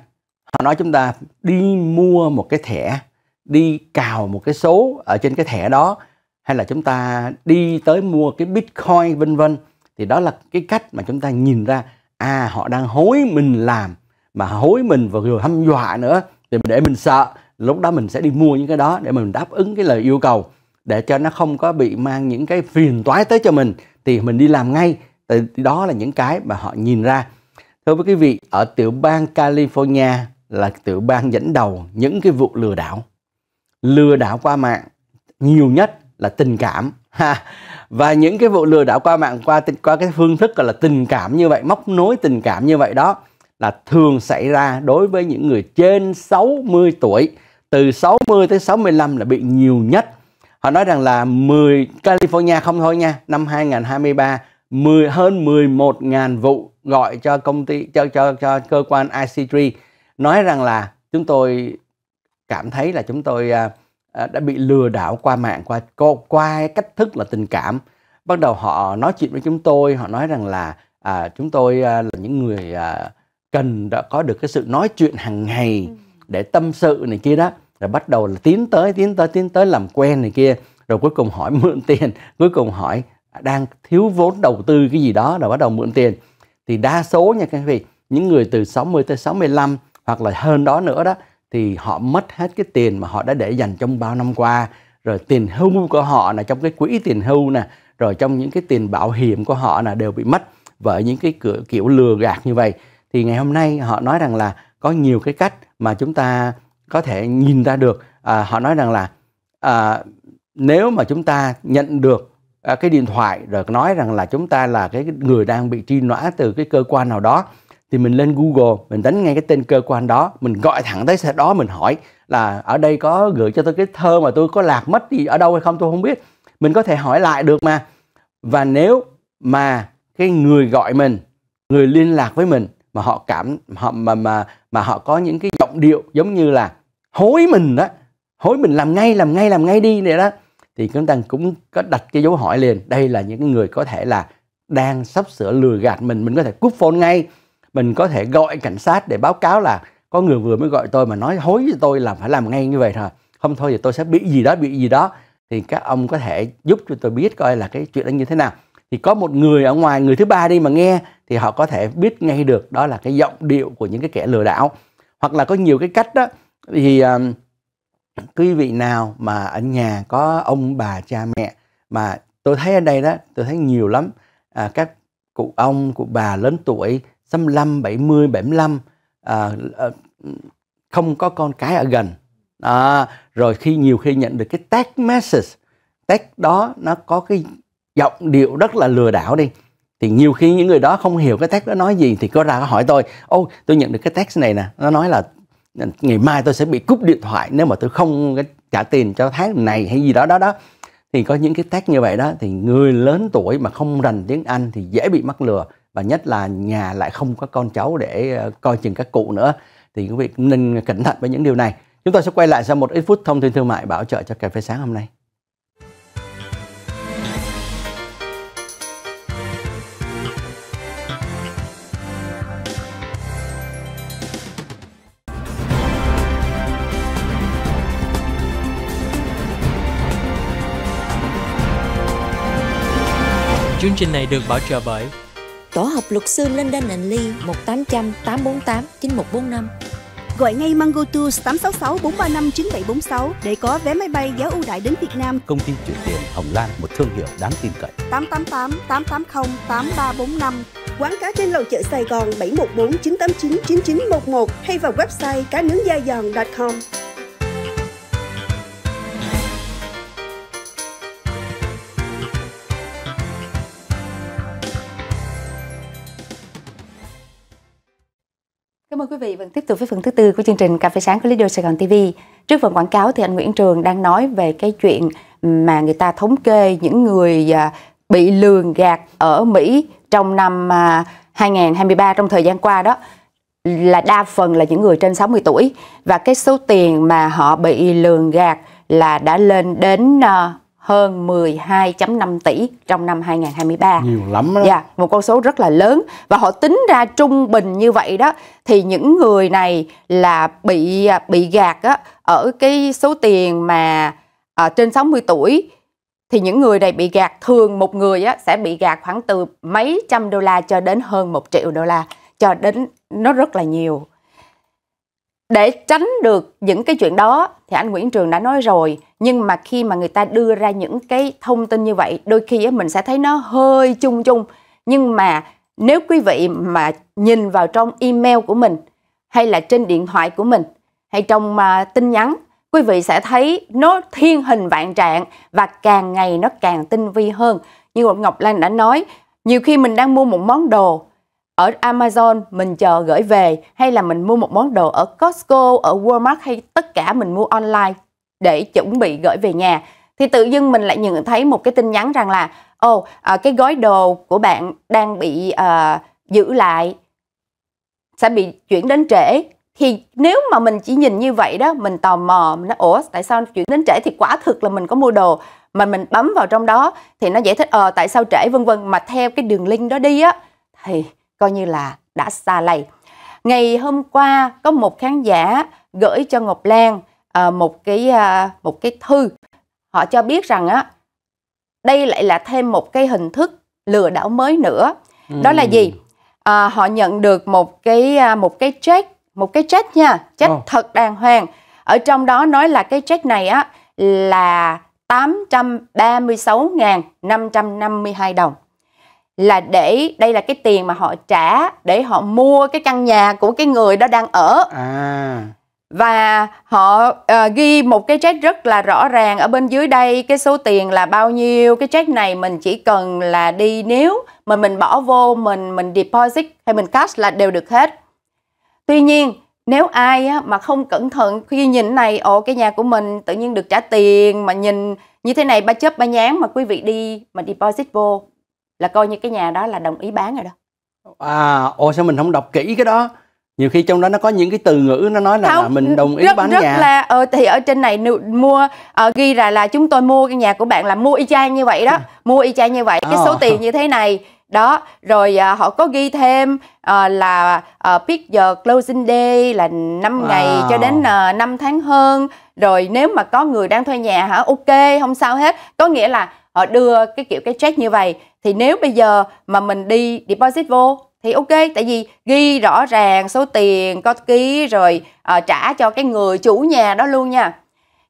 họ nói chúng ta đi mua một cái thẻ đi cào một cái số ở trên cái thẻ đó hay là chúng ta đi tới mua cái bitcoin vân vân thì đó là cái cách mà chúng ta nhìn ra à họ đang hối mình làm mà hối mình và vừa hăm dọa nữa thì để mình sợ lúc đó mình sẽ đi mua những cái đó để mình đáp ứng cái lời yêu cầu để cho nó không có bị mang những cái phiền toái tới cho mình thì mình đi làm ngay Tại đó là những cái mà họ nhìn ra. Thưa quý vị, ở tiểu bang California là tiểu bang dẫn đầu những cái vụ lừa đảo. Lừa đảo qua mạng nhiều nhất là tình cảm. Ha. Và những cái vụ lừa đảo qua mạng qua qua cái phương thức gọi là tình cảm như vậy, móc nối tình cảm như vậy đó là thường xảy ra đối với những người trên 60 tuổi. Từ 60 tới 65 là bị nhiều nhất. Họ nói rằng là 10 California không thôi nha, năm 2023 10 hơn 11.000 vụ gọi cho công ty cho cho cho cơ quan IC3 nói rằng là chúng tôi cảm thấy là chúng tôi à, à đã bị lừa đảo qua mạng qua qua cách thức là tình cảm bắt đầu họ nói chuyện với chúng tôi họ nói rằng là à, chúng tôi à, là những người à, cần đã có được cái sự nói chuyện hàng ngày ừ. để tâm sự này kia đó rồi bắt đầu là tiến tới tiến tới tiến tới làm quen này kia rồi cuối cùng hỏi mượn tiền <laughs> cuối cùng hỏi đang thiếu vốn đầu tư cái gì đó rồi bắt đầu mượn tiền thì đa số nha các vị những người từ 60 tới 65 hoặc là hơn đó nữa đó thì họ mất hết cái tiền mà họ đã để dành trong bao năm qua rồi tiền hưu của họ là trong cái quỹ tiền hưu nè rồi trong những cái tiền bảo hiểm của họ là đều bị mất bởi những cái cửa kiểu lừa gạt như vậy thì ngày hôm nay họ nói rằng là có nhiều cái cách mà chúng ta có thể nhìn ra được à, họ nói rằng là à, nếu mà chúng ta nhận được À, cái điện thoại rồi nói rằng là chúng ta là cái người đang bị truy nã từ cái cơ quan nào đó thì mình lên Google mình đánh ngay cái tên cơ quan đó mình gọi thẳng tới xe đó mình hỏi là ở đây có gửi cho tôi cái thơ mà tôi có lạc mất gì ở đâu hay không tôi không biết mình có thể hỏi lại được mà và nếu mà cái người gọi mình người liên lạc với mình mà họ cảm họ mà mà mà họ có những cái giọng điệu giống như là hối mình đó hối mình làm ngay làm ngay làm ngay đi này đó thì chúng ta cũng có đặt cái dấu hỏi liền đây là những người có thể là đang sắp sửa lừa gạt mình mình có thể cúp phone ngay mình có thể gọi cảnh sát để báo cáo là có người vừa mới gọi tôi mà nói hối với tôi là phải làm ngay như vậy thôi không thôi thì tôi sẽ bị gì đó bị gì đó thì các ông có thể giúp cho tôi biết coi là cái chuyện đó như thế nào thì có một người ở ngoài người thứ ba đi mà nghe thì họ có thể biết ngay được đó là cái giọng điệu của những cái kẻ lừa đảo hoặc là có nhiều cái cách đó thì uh, quý vị nào mà ở nhà có ông bà cha mẹ mà tôi thấy ở đây đó tôi thấy nhiều lắm à, các cụ ông cụ bà lớn tuổi 65 70 75 à, à, không có con cái ở gần à, rồi khi nhiều khi nhận được cái text message text đó nó có cái giọng điệu rất là lừa đảo đi thì nhiều khi những người đó không hiểu cái text đó nói gì thì có ra hỏi tôi ô tôi nhận được cái text này nè nó nói là ngày mai tôi sẽ bị cúp điện thoại nếu mà tôi không trả tiền cho tháng này hay gì đó đó đó thì có những cái tag như vậy đó thì người lớn tuổi mà không rành tiếng Anh thì dễ bị mắc lừa và nhất là nhà lại không có con cháu để ờ, coi chừng các cụ nữa thì quý vị nên cẩn thận với những điều này chúng tôi sẽ quay lại sau một ít phút thông tin thương mại bảo trợ cho cà phê sáng hôm nay Chương trình này được bảo trợ bởi Tổ hợp luật sư London and Lee 1800 848 9145. Gọi ngay Mango Tours 866 435 9746 để có vé máy bay giá ưu đãi đến Việt Nam. Công ty chuyển tiền Hồng Lan, một thương hiệu đáng tin cậy. 888 880 8345. Quán cá trên lầu chợ Sài Gòn 714 989 9911 hay vào website cá nướng da giòn.com. Cảm ơn quý vị vẫn vâng, tiếp tục với phần thứ tư của chương trình Cà phê sáng của Lido Sài Gòn TV. Trước phần quảng cáo thì anh Nguyễn Trường đang nói về cái chuyện mà người ta thống kê những người à, bị lường gạt ở Mỹ trong năm 2023 à, trong thời gian qua đó là đa phần là những người trên 60 tuổi và cái số tiền mà họ bị lường gạt là đã lên đến à, hơn 12.5 tỷ trong năm 2023. Nhiều lắm đó. Dạ, yeah, một con số rất là lớn và họ tính ra trung bình như vậy đó thì những người này là bị à, bị gạt á, ở cái số tiền mà à, trên 60 tuổi thì những người này bị gạt thường một người á, sẽ bị gạt khoảng từ mấy trăm đô la cho đến hơn một triệu đô la cho đến nó rất là nhiều để tránh được những cái chuyện đó thì anh Nguyễn Trường đã nói rồi nhưng mà khi mà người ta đưa ra những cái thông tin như vậy đôi khi mình sẽ thấy nó hơi chung chung nhưng mà nếu quý vị mà nhìn vào trong email của mình hay là trên điện thoại của mình hay trong à, tin nhắn quý vị sẽ thấy nó thiên hình vạn trạng và càng ngày nó càng tinh vi hơn như Ngọc Lan đã nói nhiều khi mình đang mua một món đồ ở Amazon mình chờ gửi về hay là mình mua một món đồ ở Costco, ở Walmart hay tất cả mình mua online để chuẩn bị gửi về nhà thì tự dưng mình lại nhận thấy một cái tin nhắn rằng là ồ à, cái gói đồ của bạn đang bị à, giữ lại sẽ bị chuyển đến trễ thì nếu mà mình chỉ nhìn như vậy đó mình tò mò mình nói ủa tại sao chuyển đến trễ thì quả thực là mình có mua đồ mà mình bấm vào trong đó thì nó giải thích ờ tại sao trễ vân vân mà theo cái đường link đó đi á thì coi như là đã xa lầy. Ngày hôm qua có một khán giả gửi cho Ngọc Lan à, một cái à, một cái thư. Họ cho biết rằng á đây lại là thêm một cái hình thức lừa đảo mới nữa. Ừ. Đó là gì? À, họ nhận được một cái à, một cái check, một cái check nha, check oh. thật đàng hoàng. Ở trong đó nói là cái check này á là 836.552 đồng là để đây là cái tiền mà họ trả để họ mua cái căn nhà của cái người đó đang ở à. và họ uh, ghi một cái check rất là rõ ràng ở bên dưới đây cái số tiền là bao nhiêu cái check này mình chỉ cần là đi nếu mà mình bỏ vô mình mình deposit hay mình cash là đều được hết tuy nhiên nếu ai á, mà không cẩn thận khi nhìn này ồ cái nhà của mình tự nhiên được trả tiền mà nhìn như thế này ba chớp ba nhán mà quý vị đi mà deposit vô là coi như cái nhà đó là đồng ý bán rồi đó à ồ sao mình không đọc kỹ cái đó nhiều khi trong đó nó có những cái từ ngữ nó nói là, không, là mình đồng ý rất, bán rất nhà là ờ, thì ở trên này mua ờ, ghi là là chúng tôi mua cái nhà của bạn là mua y chang như vậy đó ừ. mua y chang như vậy cái số ờ. tiền như thế này đó rồi à, họ có ghi thêm à, là à, pick giờ closing day là 5 wow. ngày cho đến à, 5 tháng hơn rồi nếu mà có người đang thuê nhà hả ok không sao hết có nghĩa là họ đưa cái kiểu cái check như vậy thì nếu bây giờ mà mình đi deposit vô thì ok tại vì ghi rõ ràng số tiền có ký rồi uh, trả cho cái người chủ nhà đó luôn nha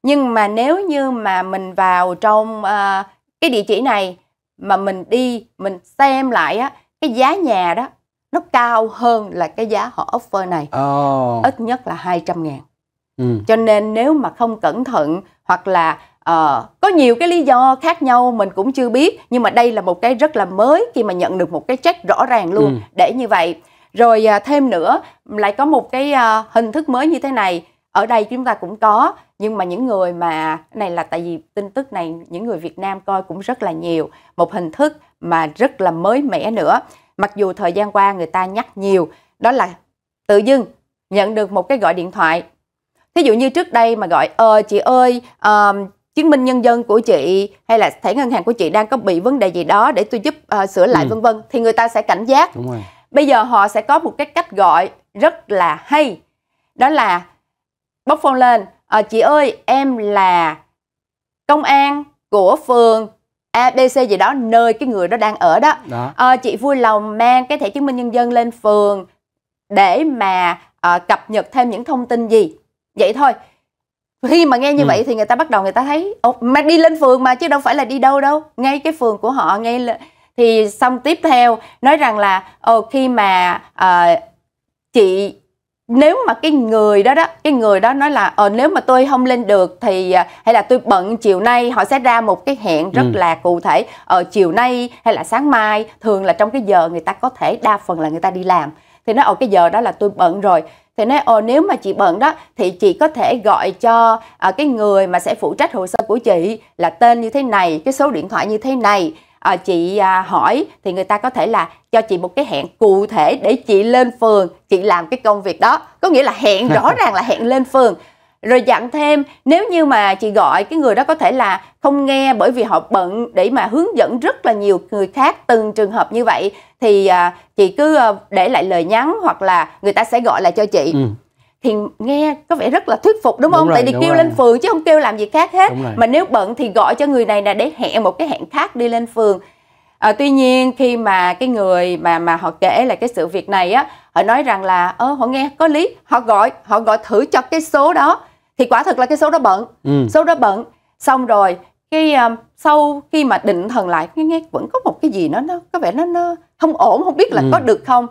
nhưng mà nếu như mà mình vào trong uh, cái địa chỉ này mà mình đi mình xem lại á cái giá nhà đó nó cao hơn là cái giá họ offer này oh. ít nhất là 200 ngàn ừ. cho nên nếu mà không cẩn thận hoặc là à, có nhiều cái lý do khác nhau mình cũng chưa biết nhưng mà đây là một cái rất là mới khi mà nhận được một cái check rõ ràng luôn ừ. để như vậy rồi à, thêm nữa lại có một cái à, hình thức mới như thế này ở đây chúng ta cũng có nhưng mà những người mà này là tại vì tin tức này những người Việt Nam coi cũng rất là nhiều một hình thức mà rất là mới mẻ nữa mặc dù thời gian qua người ta nhắc nhiều đó là tự dưng nhận được một cái gọi điện thoại thí dụ như trước đây mà gọi ờ chị ơi uh, chứng minh nhân dân của chị hay là thẻ ngân hàng của chị đang có bị vấn đề gì đó để tôi giúp uh, sửa lại ừ. vân vân thì người ta sẽ cảnh giác Đúng rồi. bây giờ họ sẽ có một cái cách gọi rất là hay đó là bóc phone lên à, chị ơi em là công an của phường ABC gì đó nơi cái người đó đang ở đó, đó. À, chị vui lòng mang cái thẻ chứng minh nhân dân lên phường để mà à, cập nhật thêm những thông tin gì vậy thôi khi mà nghe như ừ. vậy thì người ta bắt đầu người ta thấy mà đi lên phường mà chứ đâu phải là đi đâu đâu ngay cái phường của họ ngay là... thì xong tiếp theo nói rằng là ồ ờ, khi mà uh, chị nếu mà cái người đó đó cái người đó nói là ờ nếu mà tôi không lên được thì ờ, hay là tôi bận chiều nay họ sẽ ra một cái hẹn rất ừ. là cụ thể ở chiều nay hay là sáng mai thường là trong cái giờ người ta có thể đa phần là người ta đi làm thì nói ở cái giờ đó là tôi bận rồi thì nói ồ nếu mà chị bận đó thì chị có thể gọi cho à, cái người mà sẽ phụ trách hồ sơ của chị là tên như thế này cái số điện thoại như thế này à, chị à, hỏi thì người ta có thể là cho chị một cái hẹn cụ thể để chị lên phường chị làm cái công việc đó có nghĩa là hẹn rõ <laughs> ràng là hẹn lên phường rồi dặn thêm nếu như mà chị gọi cái người đó có thể là không nghe bởi vì họ bận để mà hướng dẫn rất là nhiều người khác từng trường hợp như vậy thì à, chị cứ ờ, để lại lời nhắn hoặc là người ta sẽ gọi lại cho chị ừ. thì nghe có vẻ rất là thuyết phục đúng, đúng không rồi, tại vì kêu rồi. lên phường chứ không kêu làm gì khác hết mà nếu bận thì gọi cho người này là để hẹn một cái hẹn khác đi lên phường À, tuy nhiên khi mà cái người mà mà họ kể là cái sự việc này á họ nói rằng là ơ họ nghe có lý họ gọi họ gọi thử cho cái số đó thì quả thực là cái số đó bận ừ. số đó bận xong rồi cái um, sau khi mà định thần lại nghe, nghe vẫn có một cái gì nó nó có vẻ nó nó không ổn không biết là ừ. có được không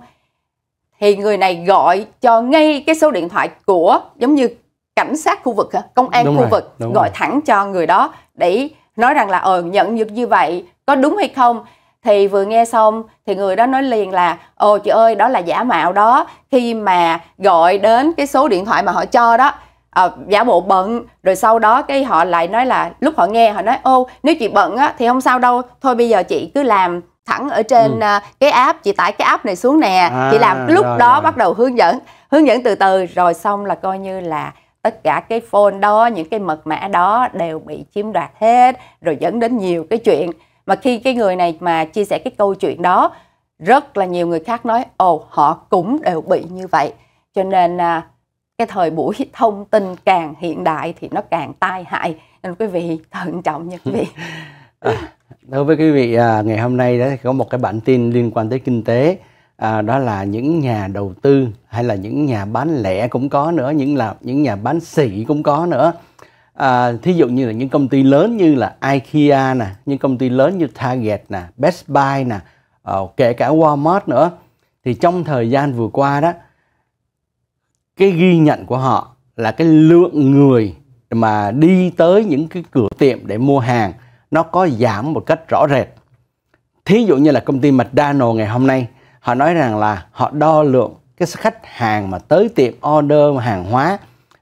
thì người này gọi cho ngay cái số điện thoại của giống như cảnh sát khu vực công an đúng khu rồi, vực gọi rồi. thẳng cho người đó để nói rằng là ờ nhận được như vậy có đúng hay không thì vừa nghe xong thì người đó nói liền là ồ chị ơi đó là giả mạo đó khi mà gọi đến cái số điện thoại mà họ cho đó à, giả bộ bận rồi sau đó cái họ lại nói là lúc họ nghe họ nói ô nếu chị bận á thì không sao đâu thôi bây giờ chị cứ làm thẳng ở trên ừ. Ờ, cái app chị tải cái app này xuống nè à, chị làm lúc rồi, đó rồi. bắt đầu hướng dẫn hướng dẫn từ từ rồi xong là coi như là tất cả cái phone đó những cái mật mã đó đều bị chiếm đoạt hết rồi dẫn đến nhiều cái chuyện mà khi cái người này mà chia sẻ cái câu chuyện đó rất là nhiều người khác nói ồ họ cũng đều bị như vậy cho nên à, cái thời buổi thông tin càng hiện đại thì nó càng tai hại nên quý vị <laughs> thận trọng nha quý vị <laughs> à, đối với quý vị à, ngày hôm nay đó có một cái bản tin liên quan tới kinh tế à, đó là những nhà đầu tư hay là những nhà bán lẻ cũng có nữa những là những nhà bán sỉ cũng có nữa à, thí dụ như là những công ty lớn như là IKEA nè những công ty lớn như Target nè Best Buy nè à, kể cả Walmart nữa thì trong thời gian vừa qua đó cái ghi nhận của họ là cái lượng người mà đi tới những cái cửa tiệm để mua hàng nó có giảm một cách rõ rệt. Thí dụ như là công ty McDonald ngày hôm nay họ nói rằng là họ đo lượng cái khách hàng mà tới tiệm order hàng hóa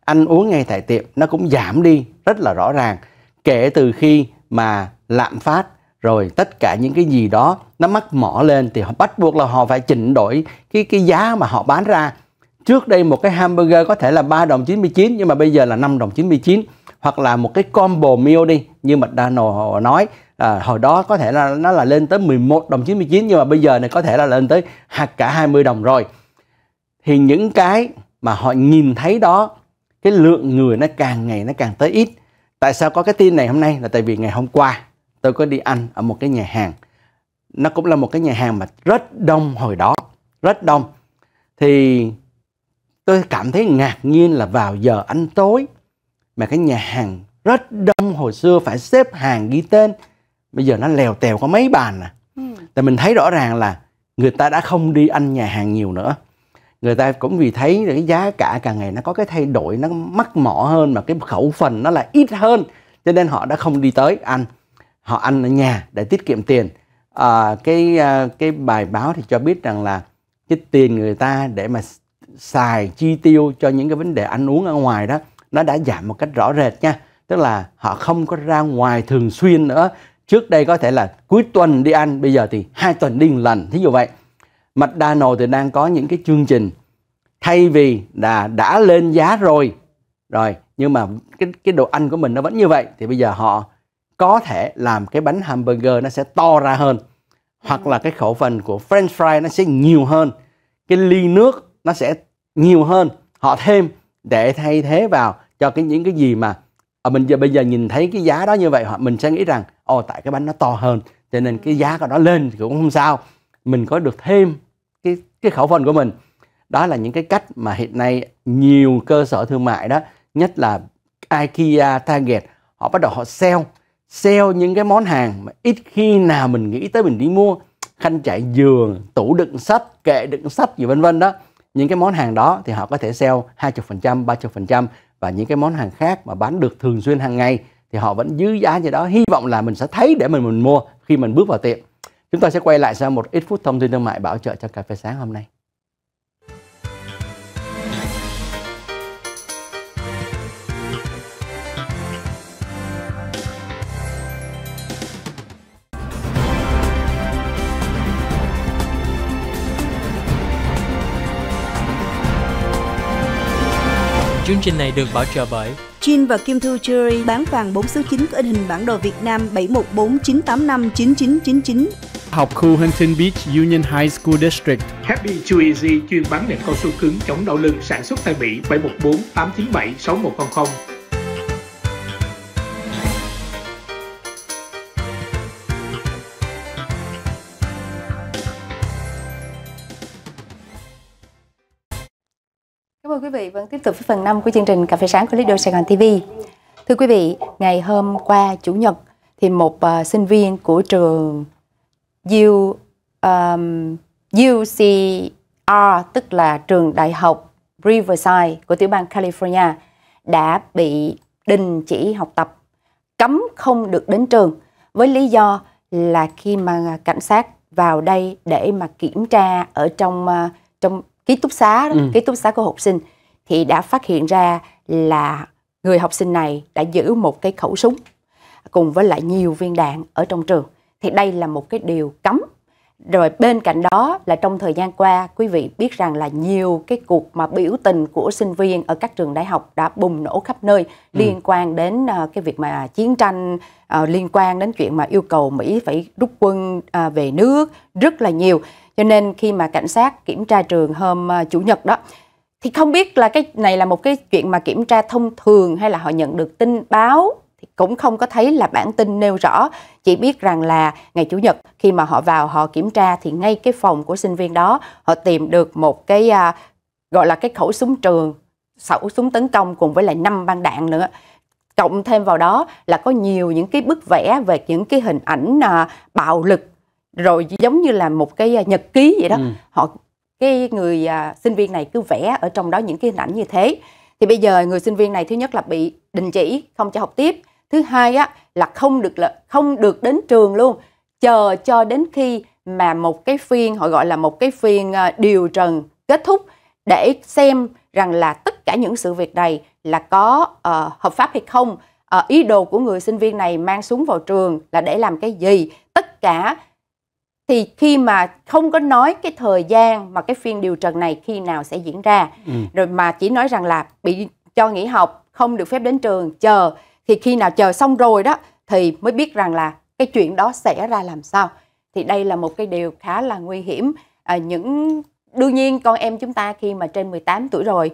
ăn uống ngay tại tiệm nó cũng giảm đi rất là rõ ràng kể từ khi mà lạm phát rồi tất cả những cái gì đó nó mắc mỏ lên thì họ bắt buộc là họ phải chỉnh đổi cái cái giá mà họ bán ra Trước đây một cái hamburger có thể là 3 đồng 99 nhưng mà bây giờ là 5 đồng 99 hoặc là một cái combo meal đi như McDonald nói à, hồi đó có thể là nó là lên tới 11 đồng 99 nhưng mà bây giờ này có thể là lên tới hạt cả 20 đồng rồi. Thì những cái mà họ nhìn thấy đó cái lượng người nó càng ngày nó càng tới ít. Tại sao có cái tin này hôm nay là tại vì ngày hôm qua tôi có đi ăn ở một cái nhà hàng. Nó cũng là một cái nhà hàng mà rất đông hồi đó, rất đông. Thì tôi cảm thấy ngạc nhiên là vào giờ ăn tối mà cái nhà hàng rất đông hồi xưa phải xếp hàng ghi tên bây giờ nó lèo tèo có mấy bàn à ừ. tại mình thấy rõ ràng là người ta đã không đi ăn nhà hàng nhiều nữa người ta cũng vì thấy cái giá cả càng ngày nó có cái thay đổi nó mắc mỏ hơn mà cái khẩu phần nó là ít hơn cho nên họ đã không đi tới ăn họ ăn ở nhà để tiết kiệm tiền à, cái à, cái bài báo thì cho biết rằng là cái tiền người ta để mà xài chi tiêu cho những cái vấn đề ăn uống ở ngoài đó nó đã giảm một cách rõ rệt nha tức là họ không có ra ngoài thường xuyên nữa trước đây có thể là cuối tuần đi ăn bây giờ thì hai tuần đi một lần thí dụ vậy McDonald's thì đang có những cái chương trình thay vì là đã lên giá rồi rồi nhưng mà cái cái đồ ăn của mình nó vẫn như vậy thì bây giờ họ có thể làm cái bánh hamburger nó sẽ to ra hơn hoặc là ừ. cái khẩu phần của french fry nó sẽ nhiều hơn cái ly nước nó sẽ nhiều hơn họ thêm để thay thế vào cho cái những cái gì mà ở à, mình giờ bây giờ nhìn thấy cái giá đó như vậy họ mình sẽ nghĩ rằng ồ tại cái bánh nó to hơn cho nên cái giá của nó lên thì cũng không sao mình có được thêm cái cái khẩu phần của mình đó là những cái cách mà hiện nay nhiều cơ sở thương mại đó nhất là IKEA, Target họ bắt đầu họ sale sale những cái món hàng mà ít khi nào mình nghĩ tới mình đi mua khăn trải giường tủ đựng sách kệ đựng sách gì vân vân đó những cái món hàng đó thì họ có thể sell 20%, 30% và những cái món hàng khác mà bán được thường xuyên hàng ngày thì họ vẫn giữ giá như đó hy vọng là mình sẽ thấy để mình mình mua khi mình bước vào tiệm chúng ta sẽ quay lại sau một ít phút thông tin thương mại bảo trợ cho cà phê sáng hôm nay Chương trình này được bảo trợ bởi Jin và Kim Thu Jewelry bán vàng 4 số 9 có in hình bản đồ Việt Nam 7149859999. Học khu Huntington Beach Union High School District. Happy Too Easy chuyên bán nệm cao su cứng chống đau lưng sản xuất tại Mỹ 714 897 6100. quý vị, vẫn vâng, tiếp tục với phần 5 của chương trình Cà phê sáng của Lido Sài Gòn TV. Thưa quý vị, ngày hôm qua Chủ nhật thì một uh, sinh viên của trường U, um, UCR, tức là trường đại học Riverside của tiểu bang California, đã bị đình chỉ học tập, cấm không được đến trường với lý do là khi mà cảnh sát vào đây để mà kiểm tra ở trong uh, trong ký túc xá ừ. ký túc xá của học sinh thì đã phát hiện ra là người học sinh này đã giữ một cái khẩu súng cùng với lại nhiều viên đạn ở trong trường. Thì đây là một cái điều cấm. Rồi bên cạnh đó là trong thời gian qua quý vị biết rằng là nhiều cái cuộc mà biểu tình của sinh viên ở các trường đại học đã bùng nổ khắp nơi ừ. liên quan đến uh, cái việc mà chiến tranh uh, liên quan đến chuyện mà yêu cầu Mỹ phải rút quân uh, về nước rất là nhiều. Cho nên khi mà cảnh sát kiểm tra trường hôm uh, chủ nhật đó thì không biết là cái này là một cái chuyện mà kiểm tra thông thường hay là họ nhận được tin báo thì cũng không có thấy là bản tin nêu rõ chỉ biết rằng là ngày chủ nhật khi mà họ vào họ kiểm tra thì ngay cái phòng của sinh viên đó họ tìm được một cái à, gọi là cái khẩu súng trường sẩu súng tấn công cùng với lại năm băng đạn nữa cộng thêm vào đó là có nhiều những cái bức vẽ về những cái hình ảnh à, bạo lực rồi giống như là một cái à, nhật ký vậy đó ừ. họ cái người à, sinh viên này cứ vẽ ở trong đó những cái hình ảnh như thế thì bây giờ người sinh viên này thứ nhất là bị đình chỉ không cho học tiếp thứ hai á là không được là không được đến trường luôn chờ cho đến khi mà một cái phiên họ gọi là một cái phiên à, điều trần kết thúc để xem rằng là tất cả những sự việc này là có uh, hợp pháp hay không uh, ý đồ của người sinh viên này mang súng vào trường là để làm cái gì tất cả thì khi mà không có nói cái thời gian mà cái phiên điều trần này khi nào sẽ diễn ra ừ. rồi mà chỉ nói rằng là bị cho nghỉ học không được phép đến trường chờ thì khi nào chờ xong rồi đó thì mới biết rằng là cái chuyện đó sẽ ra làm sao thì đây là một cái điều khá là nguy hiểm à, những đương nhiên con em chúng ta khi mà trên 18 tuổi rồi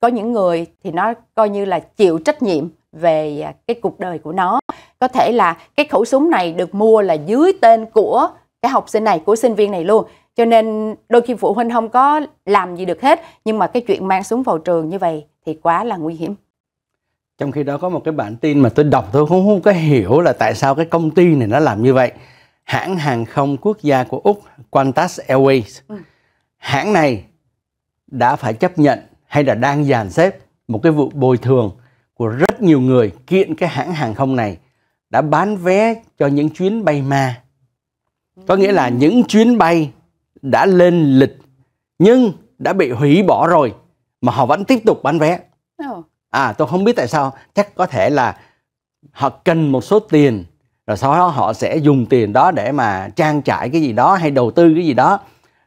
có những người thì nó coi như là chịu trách nhiệm về à, cái cuộc đời của nó có thể là cái khẩu súng này được mua là dưới tên của cái học sinh này của sinh viên này luôn cho nên đôi khi phụ huynh không có làm gì được hết nhưng mà cái chuyện mang súng vào trường như vậy thì quá là nguy hiểm trong khi đó có một cái bản tin mà tôi đọc tôi không, không có hiểu là tại sao cái công ty này nó làm như vậy hãng hàng không quốc gia của úc Qantas Airways ừ. hãng này đã phải chấp nhận hay là đang dàn xếp một cái vụ bồi thường của rất nhiều người kiện cái hãng hàng không này đã bán vé cho những chuyến bay ma có nghĩa là những chuyến bay đã lên lịch nhưng đã bị hủy bỏ rồi mà họ vẫn tiếp tục bán vé. À tôi không biết tại sao, chắc có thể là họ cần một số tiền rồi sau đó họ sẽ dùng tiền đó để mà trang trải cái gì đó hay đầu tư cái gì đó.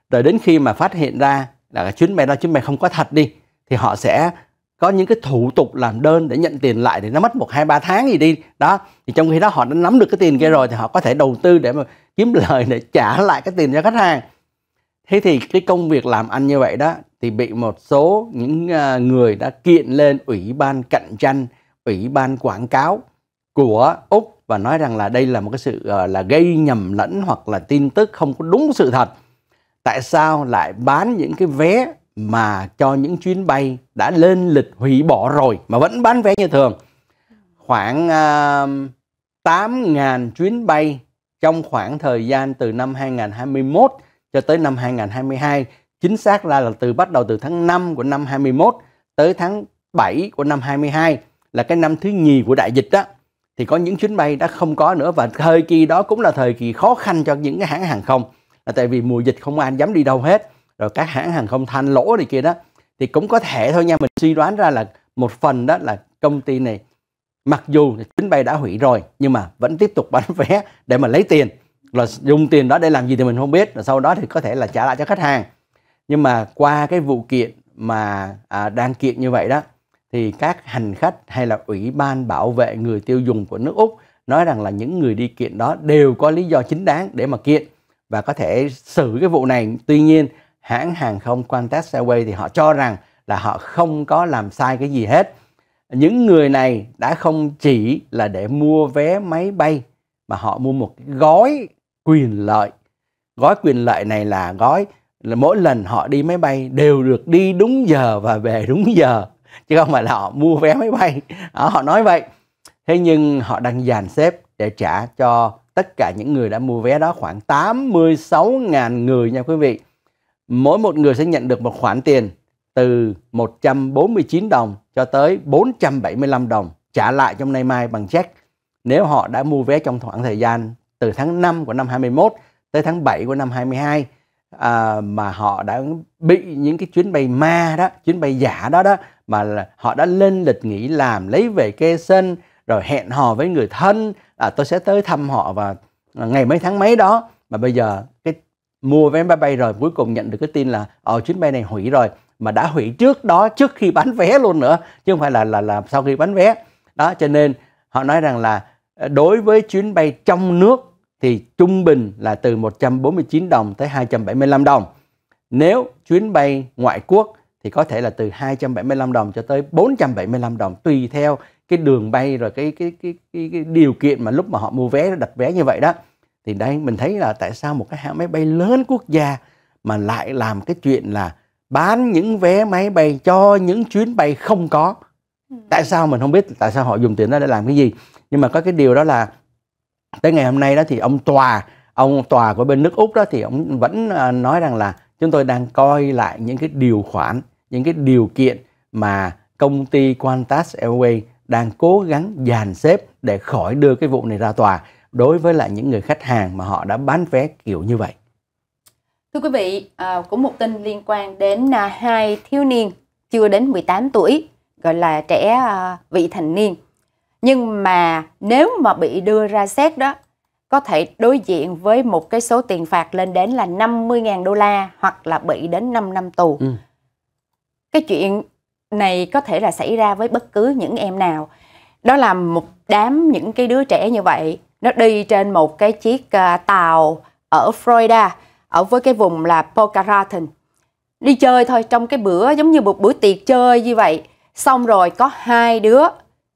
Rồi đến khi mà phát hiện ra là chuyến bay đó chuyến bay không có thật đi thì họ sẽ có những cái thủ tục làm đơn để nhận tiền lại thì nó mất một hai ba tháng gì đi đó thì trong khi đó họ đã nắm được cái tiền kia ừ. rồi thì họ có thể đầu tư để mà kiếm lời để trả lại cái tiền cho khách hàng thế thì cái công việc làm ăn như vậy đó thì bị một số những à, người đã kiện lên ủy ban cạnh tranh ủy ban quảng cáo của úc và nói rằng là đây là một cái sự ờ, là gây nhầm lẫn hoặc là tin tức không có đúng sự thật tại sao lại bán những cái vé mà cho những chuyến bay đã lên lịch hủy bỏ rồi mà vẫn bán vé như thường khoảng uh, à, 8.000 chuyến bay trong khoảng thời gian từ năm 2021 cho tới năm 2022, chính xác ra là từ bắt đầu từ tháng 5 của năm 21 tới tháng 7 của năm 22 là cái năm thứ nhì của đại dịch đó thì có những chuyến bay đã không có nữa và thời kỳ đó cũng là thời kỳ khó khăn cho những cái hãng hàng không là tại vì mùa dịch không ai dám đi đâu hết rồi các hãng hàng không than lỗ này kia đó thì cũng có thể thôi nha mình suy đoán ra là một phần đó là công ty này mặc dù chuyến bay đã hủy rồi nhưng mà vẫn tiếp tục bán <laughs> vé để mà lấy tiền là dùng tiền đó để làm gì thì mình không biết rồi sau đó thì có thể là trả lại cho khách hàng nhưng mà qua cái vụ kiện mà à, đang kiện như vậy đó thì các hành khách hay là ủy ban bảo vệ người tiêu dùng của nước úc nói rằng là những người đi kiện đó đều có lý do chính đáng để mà kiện và có thể xử cái vụ này tuy nhiên hãng hàng không Qantas Airways thì họ cho rằng là họ không có làm sai cái gì hết những người này đã không chỉ là để mua vé máy bay mà họ mua một cái gói quyền lợi gói quyền lợi này là gói là mỗi lần họ đi máy bay đều được đi đúng giờ và về đúng giờ chứ không phải là họ mua vé máy bay đó, họ nói vậy thế nhưng họ đang dàn xếp để trả cho tất cả những người đã mua vé đó khoảng 86.000 người nha quý vị mỗi một người sẽ nhận được một khoản tiền từ 149 đồng cho tới 475 đồng trả lại trong nay mai bằng check nếu họ đã mua vé trong khoảng thời gian từ tháng 5 của năm 21 tới tháng 7 của năm 22 à, mà họ đã bị những cái chuyến bay ma đó, chuyến bay giả đó đó mà họ đã lên lịch nghỉ làm lấy về kê sân rồi hẹn hò với người thân à, tôi sẽ tới thăm họ vào ngày mấy tháng mấy đó mà bây giờ cái mua vé máy bay rồi cuối cùng nhận được cái tin là ở ờ, chuyến bay này hủy rồi mà đã hủy trước đó trước khi bán vé luôn nữa chứ không phải là là là sau khi bán vé đó cho nên họ nói rằng là ờ, đối với chuyến bay trong nước thì trung bình là từ 149 đồng tới 275 đồng. Nếu chuyến bay ngoại quốc thì có thể là từ 275 đồng cho tới 475 đồng tùy theo cái đường bay rồi cái cái cái cái, cái điều kiện mà lúc mà họ mua vé đặt vé như vậy đó. Thì đây mình thấy là tại sao một cái hãng máy bay lớn quốc gia mà lại làm cái chuyện là bán những vé máy bay cho những chuyến bay không có ừ. tại sao mình không biết tại sao họ dùng tiền đó để làm cái gì nhưng mà có cái điều đó là tới ngày hôm nay đó thì ông tòa ông tòa của bên nước úc đó thì ông vẫn à, nói rằng là chúng tôi đang coi lại những cái điều khoản những cái điều kiện mà công ty Qantas Airways đang cố gắng dàn xếp để khỏi đưa cái vụ này ra tòa đối với lại những người khách hàng mà họ đã bán vé kiểu như vậy Thưa quý vị, à, cũng một tin liên quan đến à, hai thiếu niên chưa đến 18 tuổi, gọi là trẻ à, vị thành niên. Nhưng mà nếu mà bị đưa ra xét đó, có thể đối diện với một cái số tiền phạt lên đến là 50.000 đô la hoặc là bị đến 5 năm tù. Ừ. Cái chuyện này có thể là xảy ra với bất cứ những em nào. Đó là một đám những cái đứa trẻ như vậy, nó đi trên một cái chiếc à, tàu ở Florida ở với cái vùng là Pokhara Pokharatin. Đi chơi thôi trong cái bữa giống như một bữa tiệc chơi như vậy. Xong rồi có hai đứa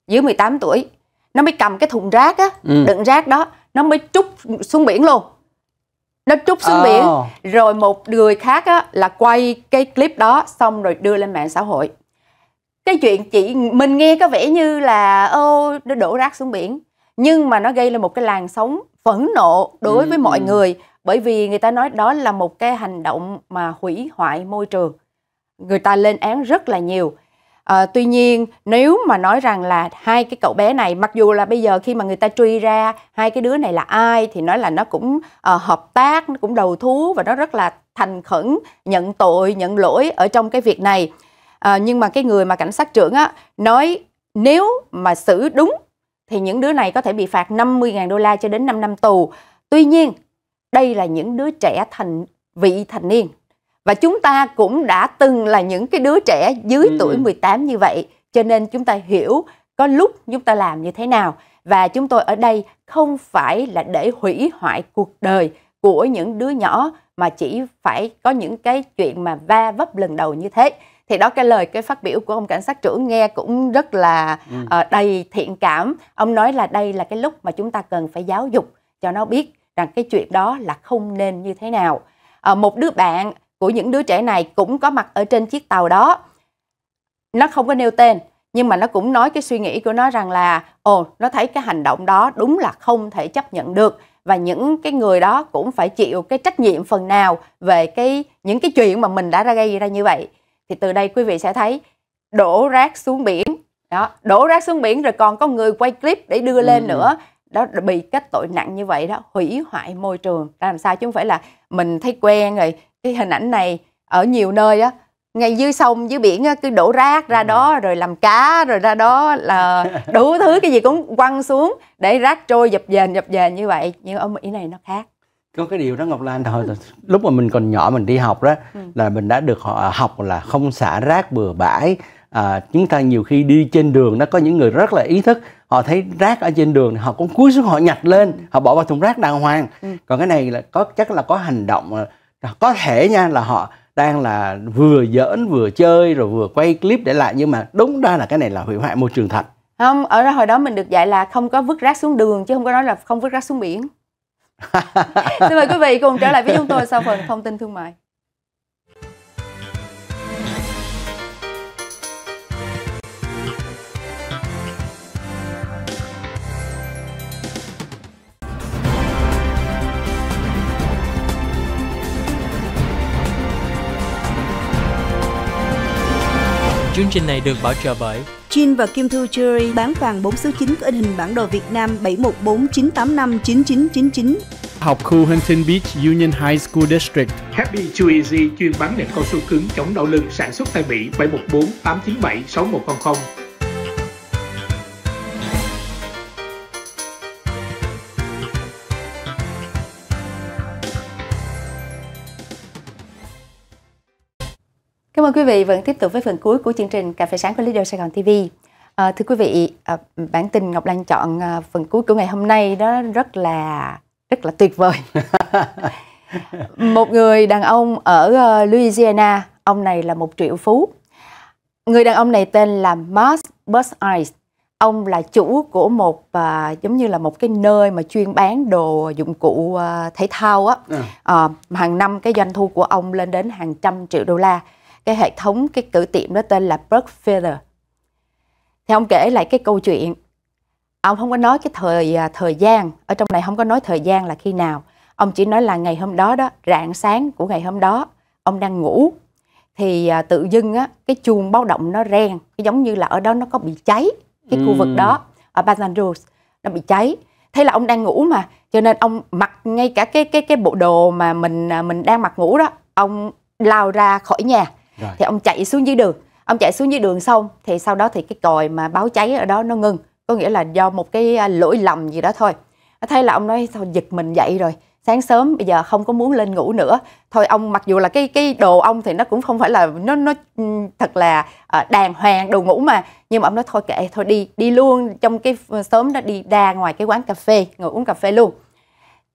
dưới 18 tuổi nó mới cầm cái thùng rác á, ừ. đựng rác đó, nó mới trút xuống biển luôn. Nó trút xuống oh. biển rồi một người khác á là quay cái clip đó xong rồi đưa lên mạng xã hội. Cái chuyện chị mình nghe có vẻ như là ô nó đổ rác xuống biển nhưng mà nó gây lên một cái làn sóng phẫn nộ đối ừ. với mọi ừ. người bởi vì người ta nói đó là một cái hành động mà hủy hoại môi trường người ta lên án rất là nhiều à, tuy nhiên nếu mà nói rằng là hai cái cậu bé này mặc dù là bây giờ khi mà người ta truy ra hai cái đứa này là ai thì nói là nó cũng uh, hợp tác nó cũng đầu thú và nó rất là thành khẩn nhận tội nhận lỗi ở trong cái việc này à, nhưng mà cái người mà cảnh sát trưởng á nói nếu mà xử đúng thì những đứa này có thể bị phạt 50.000 đô la cho đến 5 năm tù. Tuy nhiên, đây là những đứa trẻ thành vị thành niên và chúng ta cũng đã từng là những cái đứa trẻ dưới ừ. tuổi 18 như vậy cho nên chúng ta hiểu có lúc chúng ta làm như thế nào và chúng tôi ở đây không phải là để hủy hoại cuộc đời của những đứa nhỏ mà chỉ phải có những cái chuyện mà va vấp lần đầu như thế thì đó cái lời cái phát biểu của ông cảnh sát trưởng nghe cũng rất là ừ. uh, đầy thiện cảm ông nói là đây là cái lúc mà chúng ta cần phải giáo dục cho nó biết rằng cái chuyện đó là không nên như thế nào à, một đứa bạn của những đứa trẻ này cũng có mặt ở trên chiếc tàu đó nó không có nêu tên nhưng mà nó cũng nói cái suy nghĩ của nó rằng là ồ nó thấy cái hành động đó đúng là không thể chấp nhận được và những cái người đó cũng phải chịu cái trách nhiệm phần nào về cái những cái chuyện mà mình đã ra gây ra như vậy thì từ đây quý vị sẽ thấy đổ rác xuống biển đó đổ rác xuống biển rồi còn có người quay clip để đưa ừ. lên nữa đó bị kết tội nặng như vậy đó hủy hoại môi trường là làm sao chứ không phải là mình thấy quen rồi cái hình ảnh này ở nhiều nơi á ngay dưới sông dưới biển á, cứ đổ rác ra đó rồi làm cá rồi ra đó là <laughs> đủ thứ cái gì cũng quăng xuống để rác trôi dập dềnh dập dềnh như vậy nhưng ở mỹ này nó khác có cái điều đó ngọc lan thôi lúc mà mình còn nhỏ mình đi học đó ừ. là mình đã được à, học là không xả rác bừa bãi à, chúng ta nhiều khi đi trên đường nó có những người rất là ý thức họ thấy rác ở trên đường họ cũng cúi xuống họ nhặt lên họ bỏ vào thùng rác đàng hoàng ừ. còn cái này là có chắc là có hành động ờ, có thể nha là họ đang là vừa giỡn vừa chơi rồi vừa quay clip để lại nhưng mà đúng ra là cái này là hủy hoại môi trường thật không ở đó hồi đó mình được dạy là không có vứt rác xuống đường chứ không có nói là không vứt rác xuống biển <laughs> xin mời quý vị cùng trở lại với chúng tôi sau phần thông tin thương mại Chương trình này được bảo trợ bởi Jin và Kim Thu Jewelry bán vàng 4 số 9 có in hình bản đồ Việt Nam 7149859999. Học khu Huntington Beach Union High School District. Happy Too Easy chuyên bán nệm cao su cứng chống đau lưng sản xuất tại Mỹ 714 897 6100. Cảm ơn quý vị vẫn tiếp tục với phần cuối của chương trình Cà phê sáng của Leader Sài Gòn TV. À, thưa quý vị, à, bản tin Ngọc Lan chọn à, phần cuối của ngày hôm nay đó rất là rất là tuyệt vời. <laughs> một người đàn ông ở à, Louisiana, ông này là một triệu phú. Người đàn ông này tên là Mark Ice Ông là chủ của một à, giống như là một cái nơi mà chuyên bán đồ dụng cụ à, thể thao á. Ừ. À, hàng năm cái doanh thu của ông lên đến hàng trăm triệu đô la cái hệ thống cái cửa tiệm đó tên là Berkfeather. Thì ông kể lại cái câu chuyện. Ông không có nói cái thời à, thời gian, ở trong này không có nói thời gian là khi nào. Ông chỉ nói là ngày hôm đó đó, rạng sáng của ngày hôm đó, ông đang ngủ. Thì à, tự dưng á, cái chuông báo động nó reng, giống như là ở đó nó có bị cháy, cái khu vực đó, ở Baton Rouge, nó bị cháy thế là ông đang ngủ mà cho nên ông mặc ngay cả cái cái cái bộ đồ mà mình à, mình đang mặc ngủ đó ông lao ra khỏi nhà rồi. thì ông chạy xuống dưới đường ông chạy xuống dưới đường xong thì sau đó thì cái còi mà báo cháy ở đó nó ngưng có nghĩa là do một cái à, lỗi lầm gì đó thôi thế là ông nói thôi giật mình dậy rồi sáng sớm bây giờ không có muốn lên ngủ nữa thôi ông mặc dù là cái cái đồ ông thì nó cũng không phải là nó nó ừ, thật là à, đàng hoàng đồ ngủ mà nhưng mà ông nói thôi kệ thôi đi đi luôn trong cái ừ, sớm đó đi ra ngoài cái quán cà phê ngồi uống cà phê luôn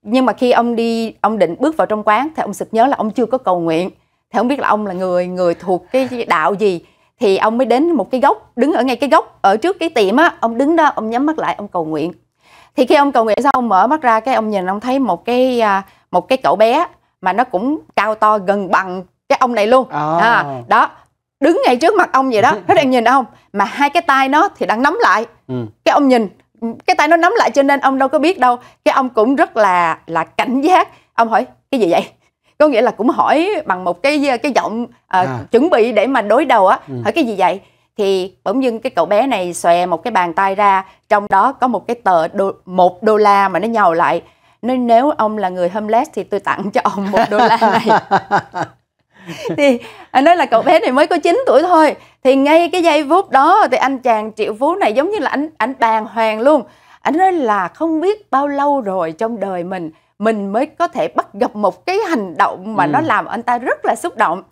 nhưng mà khi ông đi ông định bước vào trong quán thì ông sực nhớ là ông chưa có cầu nguyện thì không biết là ông là người người thuộc cái đạo gì thì ông mới đến một cái gốc đứng ở ngay cái gốc ở trước cái tiệm á ông đứng đó ông nhắm mắt lại ông cầu nguyện thì khi ông cầu nguyện xong ông mở mắt ra cái ông nhìn ông thấy một cái à, một cái cậu bé mà nó cũng cao to gần bằng cái ông này luôn à. À, đó đứng ngay trước mặt ông vậy đó nó đang nhìn ông mà hai cái tay nó thì đang nắm lại ừ. cái ông nhìn cái tay nó nắm lại cho nên ông đâu có biết đâu cái ông cũng rất là là cảnh giác ông hỏi cái gì vậy có nghĩa là cũng hỏi bằng một cái cái giọng uh, à. chuẩn bị để mà đối đầu á ừ. hỏi cái gì vậy thì bỗng dưng cái cậu bé này xòe một cái bàn tay ra trong đó có một cái tờ đô, một đô la mà nó nhào lại nên nếu ông là người homeless thì tôi tặng cho ông một đô la này <laughs> thì anh nói là cậu bé này mới có 9 tuổi thôi thì ngay cái giây phút đó thì anh chàng triệu phú này giống như là anh anh bàng hoàng luôn anh nói là không biết bao lâu rồi trong đời mình mình mới có thể bắt gặp một cái hành động mà ừ. nó làm anh ta rất là xúc động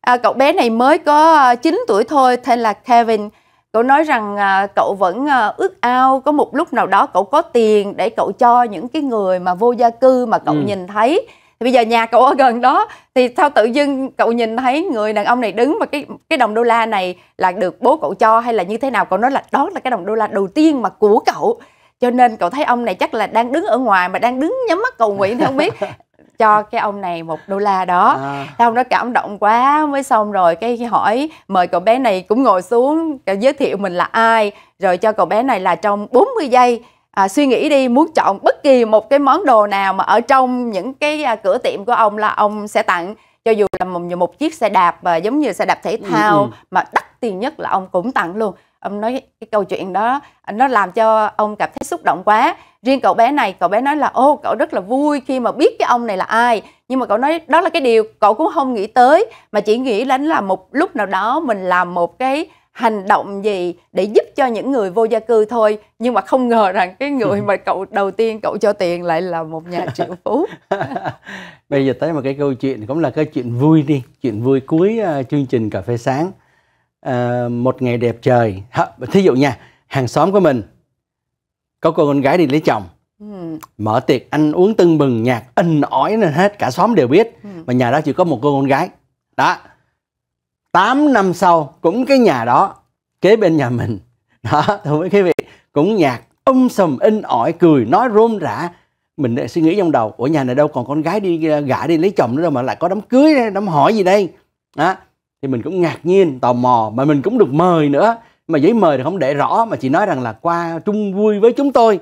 à, cậu bé này mới có 9 ờ, tuổi thôi tên là Kevin cậu nói rằng à, cậu vẫn à, ước ao có một lúc nào đó cậu có tiền để cậu cho những cái người mà vô gia cư mà cậu ừ. nhìn thấy thì bây giờ nhà cậu ở gần đó thì sao tự dưng cậu nhìn thấy người đàn ông này đứng mà cái cái đồng đô la này là được bố cậu cho hay là như thế nào cậu nói là đó là cái đồng đô la đầu tiên mà của cậu cho nên cậu thấy ông này chắc là đang đứng ở ngoài mà đang đứng nhắm mắt cầu nguyện thì không biết <laughs> cho cái ông này một đô la đó à. ông đó cảm động quá mới xong rồi cái hỏi mời cậu bé này cũng ngồi xuống giới thiệu mình là ai rồi cho cậu bé này là trong 40 giây à, suy nghĩ đi muốn chọn bất kỳ một cái món đồ nào mà ở trong những cái à, cửa tiệm của ông là ông sẽ tặng cho dù là một, một chiếc xe đạp và giống như xe đạp thể ừ, thao ừ, ừ. mà đắt tiền nhất là ông cũng tặng luôn ông nói cái câu chuyện đó nó làm cho ông cảm thấy xúc động quá riêng cậu bé này cậu bé nói là ô cậu rất là vui khi mà biết cái ông này là ai nhưng mà cậu nói đó là cái điều cậu cũng không nghĩ tới mà chỉ nghĩ đến là một lúc nào đó mình làm một cái hành động gì để giúp cho những người vô gia cư thôi nhưng mà không ngờ rằng cái người <laughs> mà cậu đầu tiên cậu cho tiền lại là một nhà triệu phú <laughs> bây giờ tới một cái câu chuyện cũng là cái chuyện vui đi chuyện vui cuối à, chương trình cà phê sáng Ờ, một ngày đẹp trời thí dụ nha hàng xóm của mình có cô con gái đi lấy chồng ừ. mở tiệc anh uống tưng bừng nhạc in ỏi nên hết cả xóm đều biết ừ. mà nhà đó chỉ có một cô con gái đó 8 năm sau cũng cái nhà đó kế bên nhà mình đó thưa quý vị cũng nhạc um sùm in ỏi cười nói rôm rã mình lại suy nghĩ trong đầu ủa nhà này đâu còn con gái đi gả đi lấy chồng nữa đâu mà lại có đám cưới đám hỏi gì đây đó thì mình cũng ngạc nhiên tò mò mà mình cũng được mời nữa mà giấy mời thì không để rõ mà chỉ nói rằng là qua chung vui với chúng tôi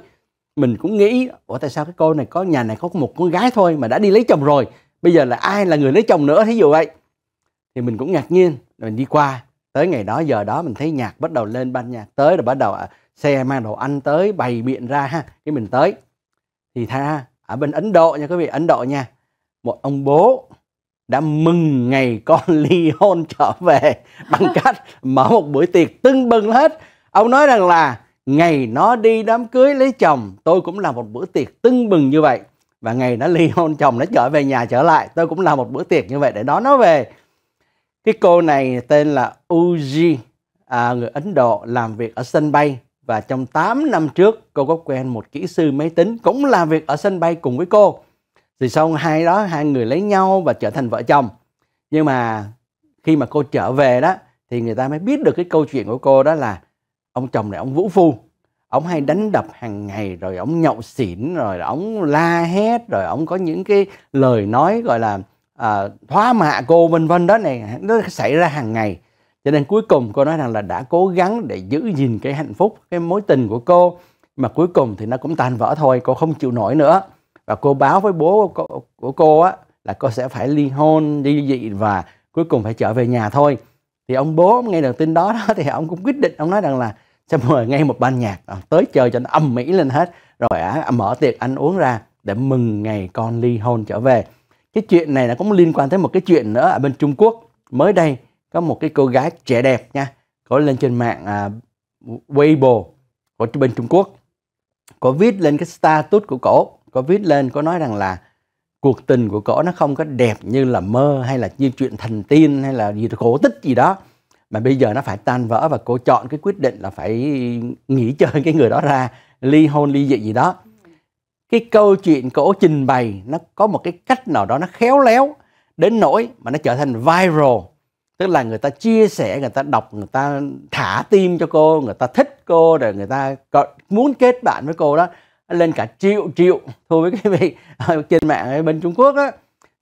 mình cũng nghĩ ủa tại sao cái cô này có nhà này có một con gái thôi mà đã đi lấy chồng rồi bây giờ là ai là người lấy chồng nữa thí dụ vậy thì mình cũng ngạc nhiên rồi mình đi qua tới ngày đó giờ đó mình thấy nhạc bắt đầu lên ban nhạc tới rồi bắt đầu à, xe mang đồ ăn tới bày biện ra ha cái mình tới thì tha ở bên ấn độ nha quý vị ấn độ nha một ông bố đã mừng ngày con ly hôn trở về bằng <laughs> cách mở một buổi tiệc tưng bừng hết. Ông nói rằng là ngày nó đi đám cưới lấy chồng, tôi cũng làm một bữa tiệc tưng bừng như vậy. Và ngày nó ly hôn chồng nó trở về nhà trở lại, tôi cũng làm một bữa tiệc như vậy để đón nó về. Cái cô này tên là Uji, à, người Ấn Độ làm việc ở sân bay và trong 8 năm trước cô có quen một kỹ sư máy tính cũng làm việc ở sân bay cùng với cô thì sau hai đó hai người lấy nhau và trở thành vợ chồng nhưng mà khi mà cô trở về đó thì người ta mới biết được cái câu chuyện của cô đó là ông chồng này ông vũ phu ông hay đánh đập hàng ngày rồi ông nhậu xỉn rồi ông la hét rồi ông có những cái lời nói gọi là à, thoá mạ cô vân vân đó này nó xảy ra hàng ngày cho nên cuối cùng cô nói rằng là đã cố gắng để giữ gìn cái hạnh phúc cái mối tình của cô mà cuối cùng thì nó cũng tan vỡ thôi cô không chịu nổi nữa và cô báo với bố của cô, của cô á là cô sẽ phải ly hôn ly dị và cuối cùng phải trở về nhà thôi thì ông bố nghe được tin đó, <laughs> đó thì ông cũng quyết định ông nói rằng là sẽ mời ngay một ban nhạc ờ, tới chơi cho nó âm mỹ lên hết rồi à, mở tiệc ăn uống ra để mừng ngày con ly hôn trở về cái chuyện này nó cũng liên quan tới một cái chuyện nữa ở bên Trung Quốc mới đây có một cái cô gái trẻ đẹp nha có lên trên mạng à, Weibo của bên Trung Quốc có viết lên cái status của cổ có viết lên có nói rằng là cuộc tình của cổ nó không có đẹp như là mơ hay là như chuyện thần tiên hay là gì cổ tích gì đó mà bây giờ nó phải tan vỡ và cô chọn cái quyết định là phải nghỉ chơi cái người đó ra ly hôn ly dị gì đó cái câu chuyện cổ trình bày nó có một cái cách nào đó nó khéo léo đến nỗi mà nó trở thành viral tức là người ta chia sẻ người ta đọc người ta thả tim cho cô người ta thích cô rồi người ta muốn kết bạn với cô đó lên cả triệu triệu thưa quý vị ở <laughs> trên mạng ở bên Trung Quốc á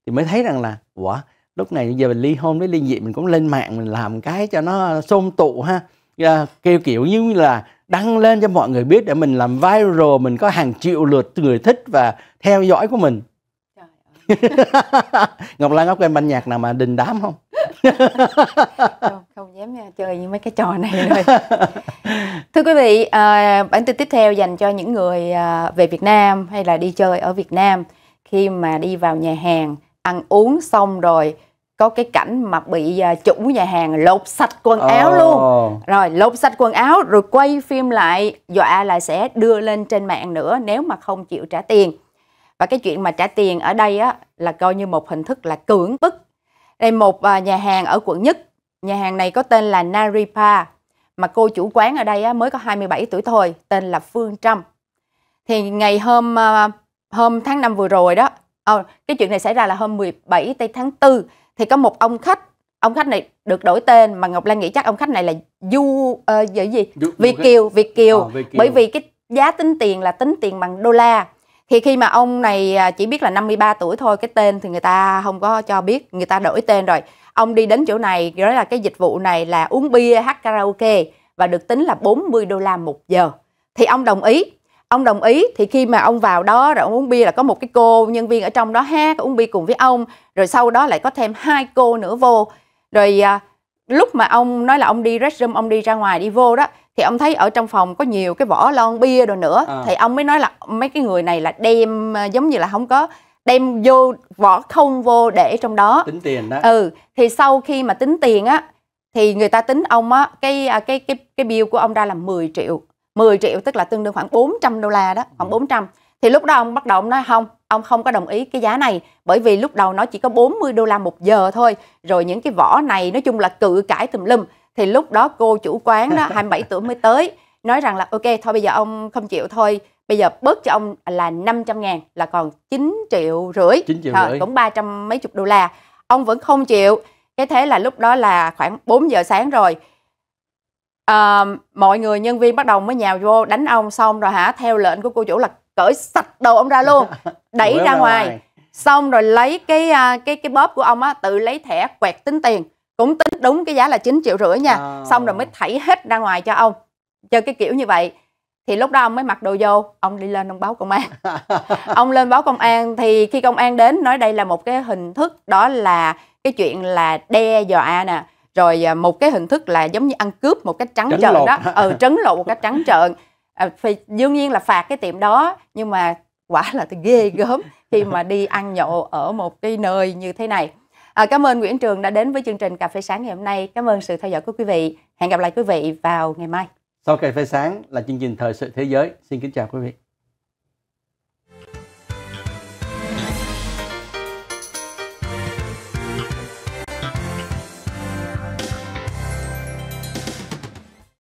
thì mới thấy rằng là quả lúc này giờ mình ly hôn với ly dị mình cũng lên mạng mình làm cái cho nó xôn tụ ha à, kêu kiểu như là đăng lên cho mọi người biết để mình làm viral mình có hàng triệu lượt người thích và theo dõi của mình <laughs> Ngọc Lan có quen ban nhạc nào mà đình đám không? <laughs> không dám chơi những mấy cái trò này rồi <laughs> thưa quý vị à, bản tin tiếp theo dành cho những người à, về Việt Nam hay là đi chơi ở Việt Nam khi mà đi vào nhà hàng ăn uống xong rồi có cái cảnh mà bị à, chủ nhà hàng lột sạch quần oh. áo luôn rồi lột sạch quần áo rồi quay phim lại dọa là sẽ đưa lên trên mạng nữa nếu mà không chịu trả tiền và cái chuyện mà trả tiền ở đây á là coi như một hình thức là cưỡng bức đây một à, nhà hàng ở quận nhất Nhà hàng này có tên là Naripa, mà cô chủ quán ở đây mới có 27 tuổi thôi, tên là Phương Trâm. Thì ngày hôm ờ, hôm tháng 5 vừa rồi đó, à, cái chuyện này xảy ra là hôm 17 tây tháng 4, thì có một ông khách, ông khách này được đổi tên mà Ngọc Lan nghĩ chắc ông khách này là Du uh, gì? Du, Việt Kiều, Việt Kiều. À, Việt Kiều. Bởi vì cái giá tính tiền là tính tiền bằng đô la thì khi mà ông này à, chỉ biết là 53 tuổi thôi cái tên thì người ta không có cho biết người ta đổi tên rồi ông đi đến chỗ này đó là cái dịch vụ này là uống bia hát karaoke và được tính là 40 đô la một giờ thì ông đồng ý ông đồng ý thì khi mà ông vào đó rồi ông uống bia là có một cái cô nhân viên ở trong đó hát uống bia cùng với ông rồi sau đó lại có thêm hai cô nữa vô rồi à, lúc mà ông nói là ông đi restroom ông đi ra ngoài đi vô đó thì ông thấy ở trong phòng có nhiều cái vỏ lon bia rồi nữa à. thì ông mới nói là mấy cái người này là đem à, giống như là không có đem vô vỏ không vô để trong đó tính tiền đó ừ thì sau khi mà tính tiền á thì người ta tính ông á cái à, cái cái cái bill của ông ra là 10 triệu 10 triệu tức là tương đương khoảng 400 đô la đó khoảng 400 dạ. thì lúc đó ông bắt đầu ông nói không ông không có đồng ý cái giá này bởi vì lúc đầu nó chỉ có 40 đô la một giờ thôi rồi những cái vỏ này nói chung là cự cãi tùm lum thì lúc đó cô chủ quán đó 27 tuổi mới tới nói rằng là ok thôi bây giờ ông không chịu thôi bây giờ bớt cho ông là 500 ngàn là còn 9 triệu rưỡi 9 triệu rưỡi ờ, cũng 300 mấy chục đô la ông vẫn không chịu cái thế là lúc đó là khoảng 4 giờ sáng rồi à, mọi người nhân viên bắt đầu mới nhào vô đánh ông xong rồi hả theo lệnh của cô chủ là cởi sạch đồ ông ra luôn <laughs> đẩy ra ngoài. ngoài xong rồi lấy cái ờ, cái cái bóp của ông á tự lấy thẻ quẹt tính tiền cũng tính đúng cái giá là 9 triệu rưỡi nha à. xong rồi mới thảy hết ra ngoài cho ông cho cái kiểu như vậy thì lúc đó ông mới mặc đồ vô ông đi lên ông báo công an <laughs> ông lên báo công an thì khi công an đến nói đây là một cái hình thức đó là cái chuyện là đe dọa nè rồi à, một cái hình thức là giống như ăn cướp một cách trắng trợn đó ừ trấn lộ một cách trắng trợn à, thì đương nhiên là phạt cái tiệm đó nhưng mà quả là thì ghê gớm khi mà đi ăn nhậu ở một cái nơi như thế này à, cảm ơn Nguyễn Trường đã đến với chương trình cà phê sáng ngày hôm nay cảm ơn sự theo dõi của quý vị hẹn gặp lại quý vị vào ngày mai sau cà phê sáng là chương trình thời sự thế giới. Xin kính chào quý vị.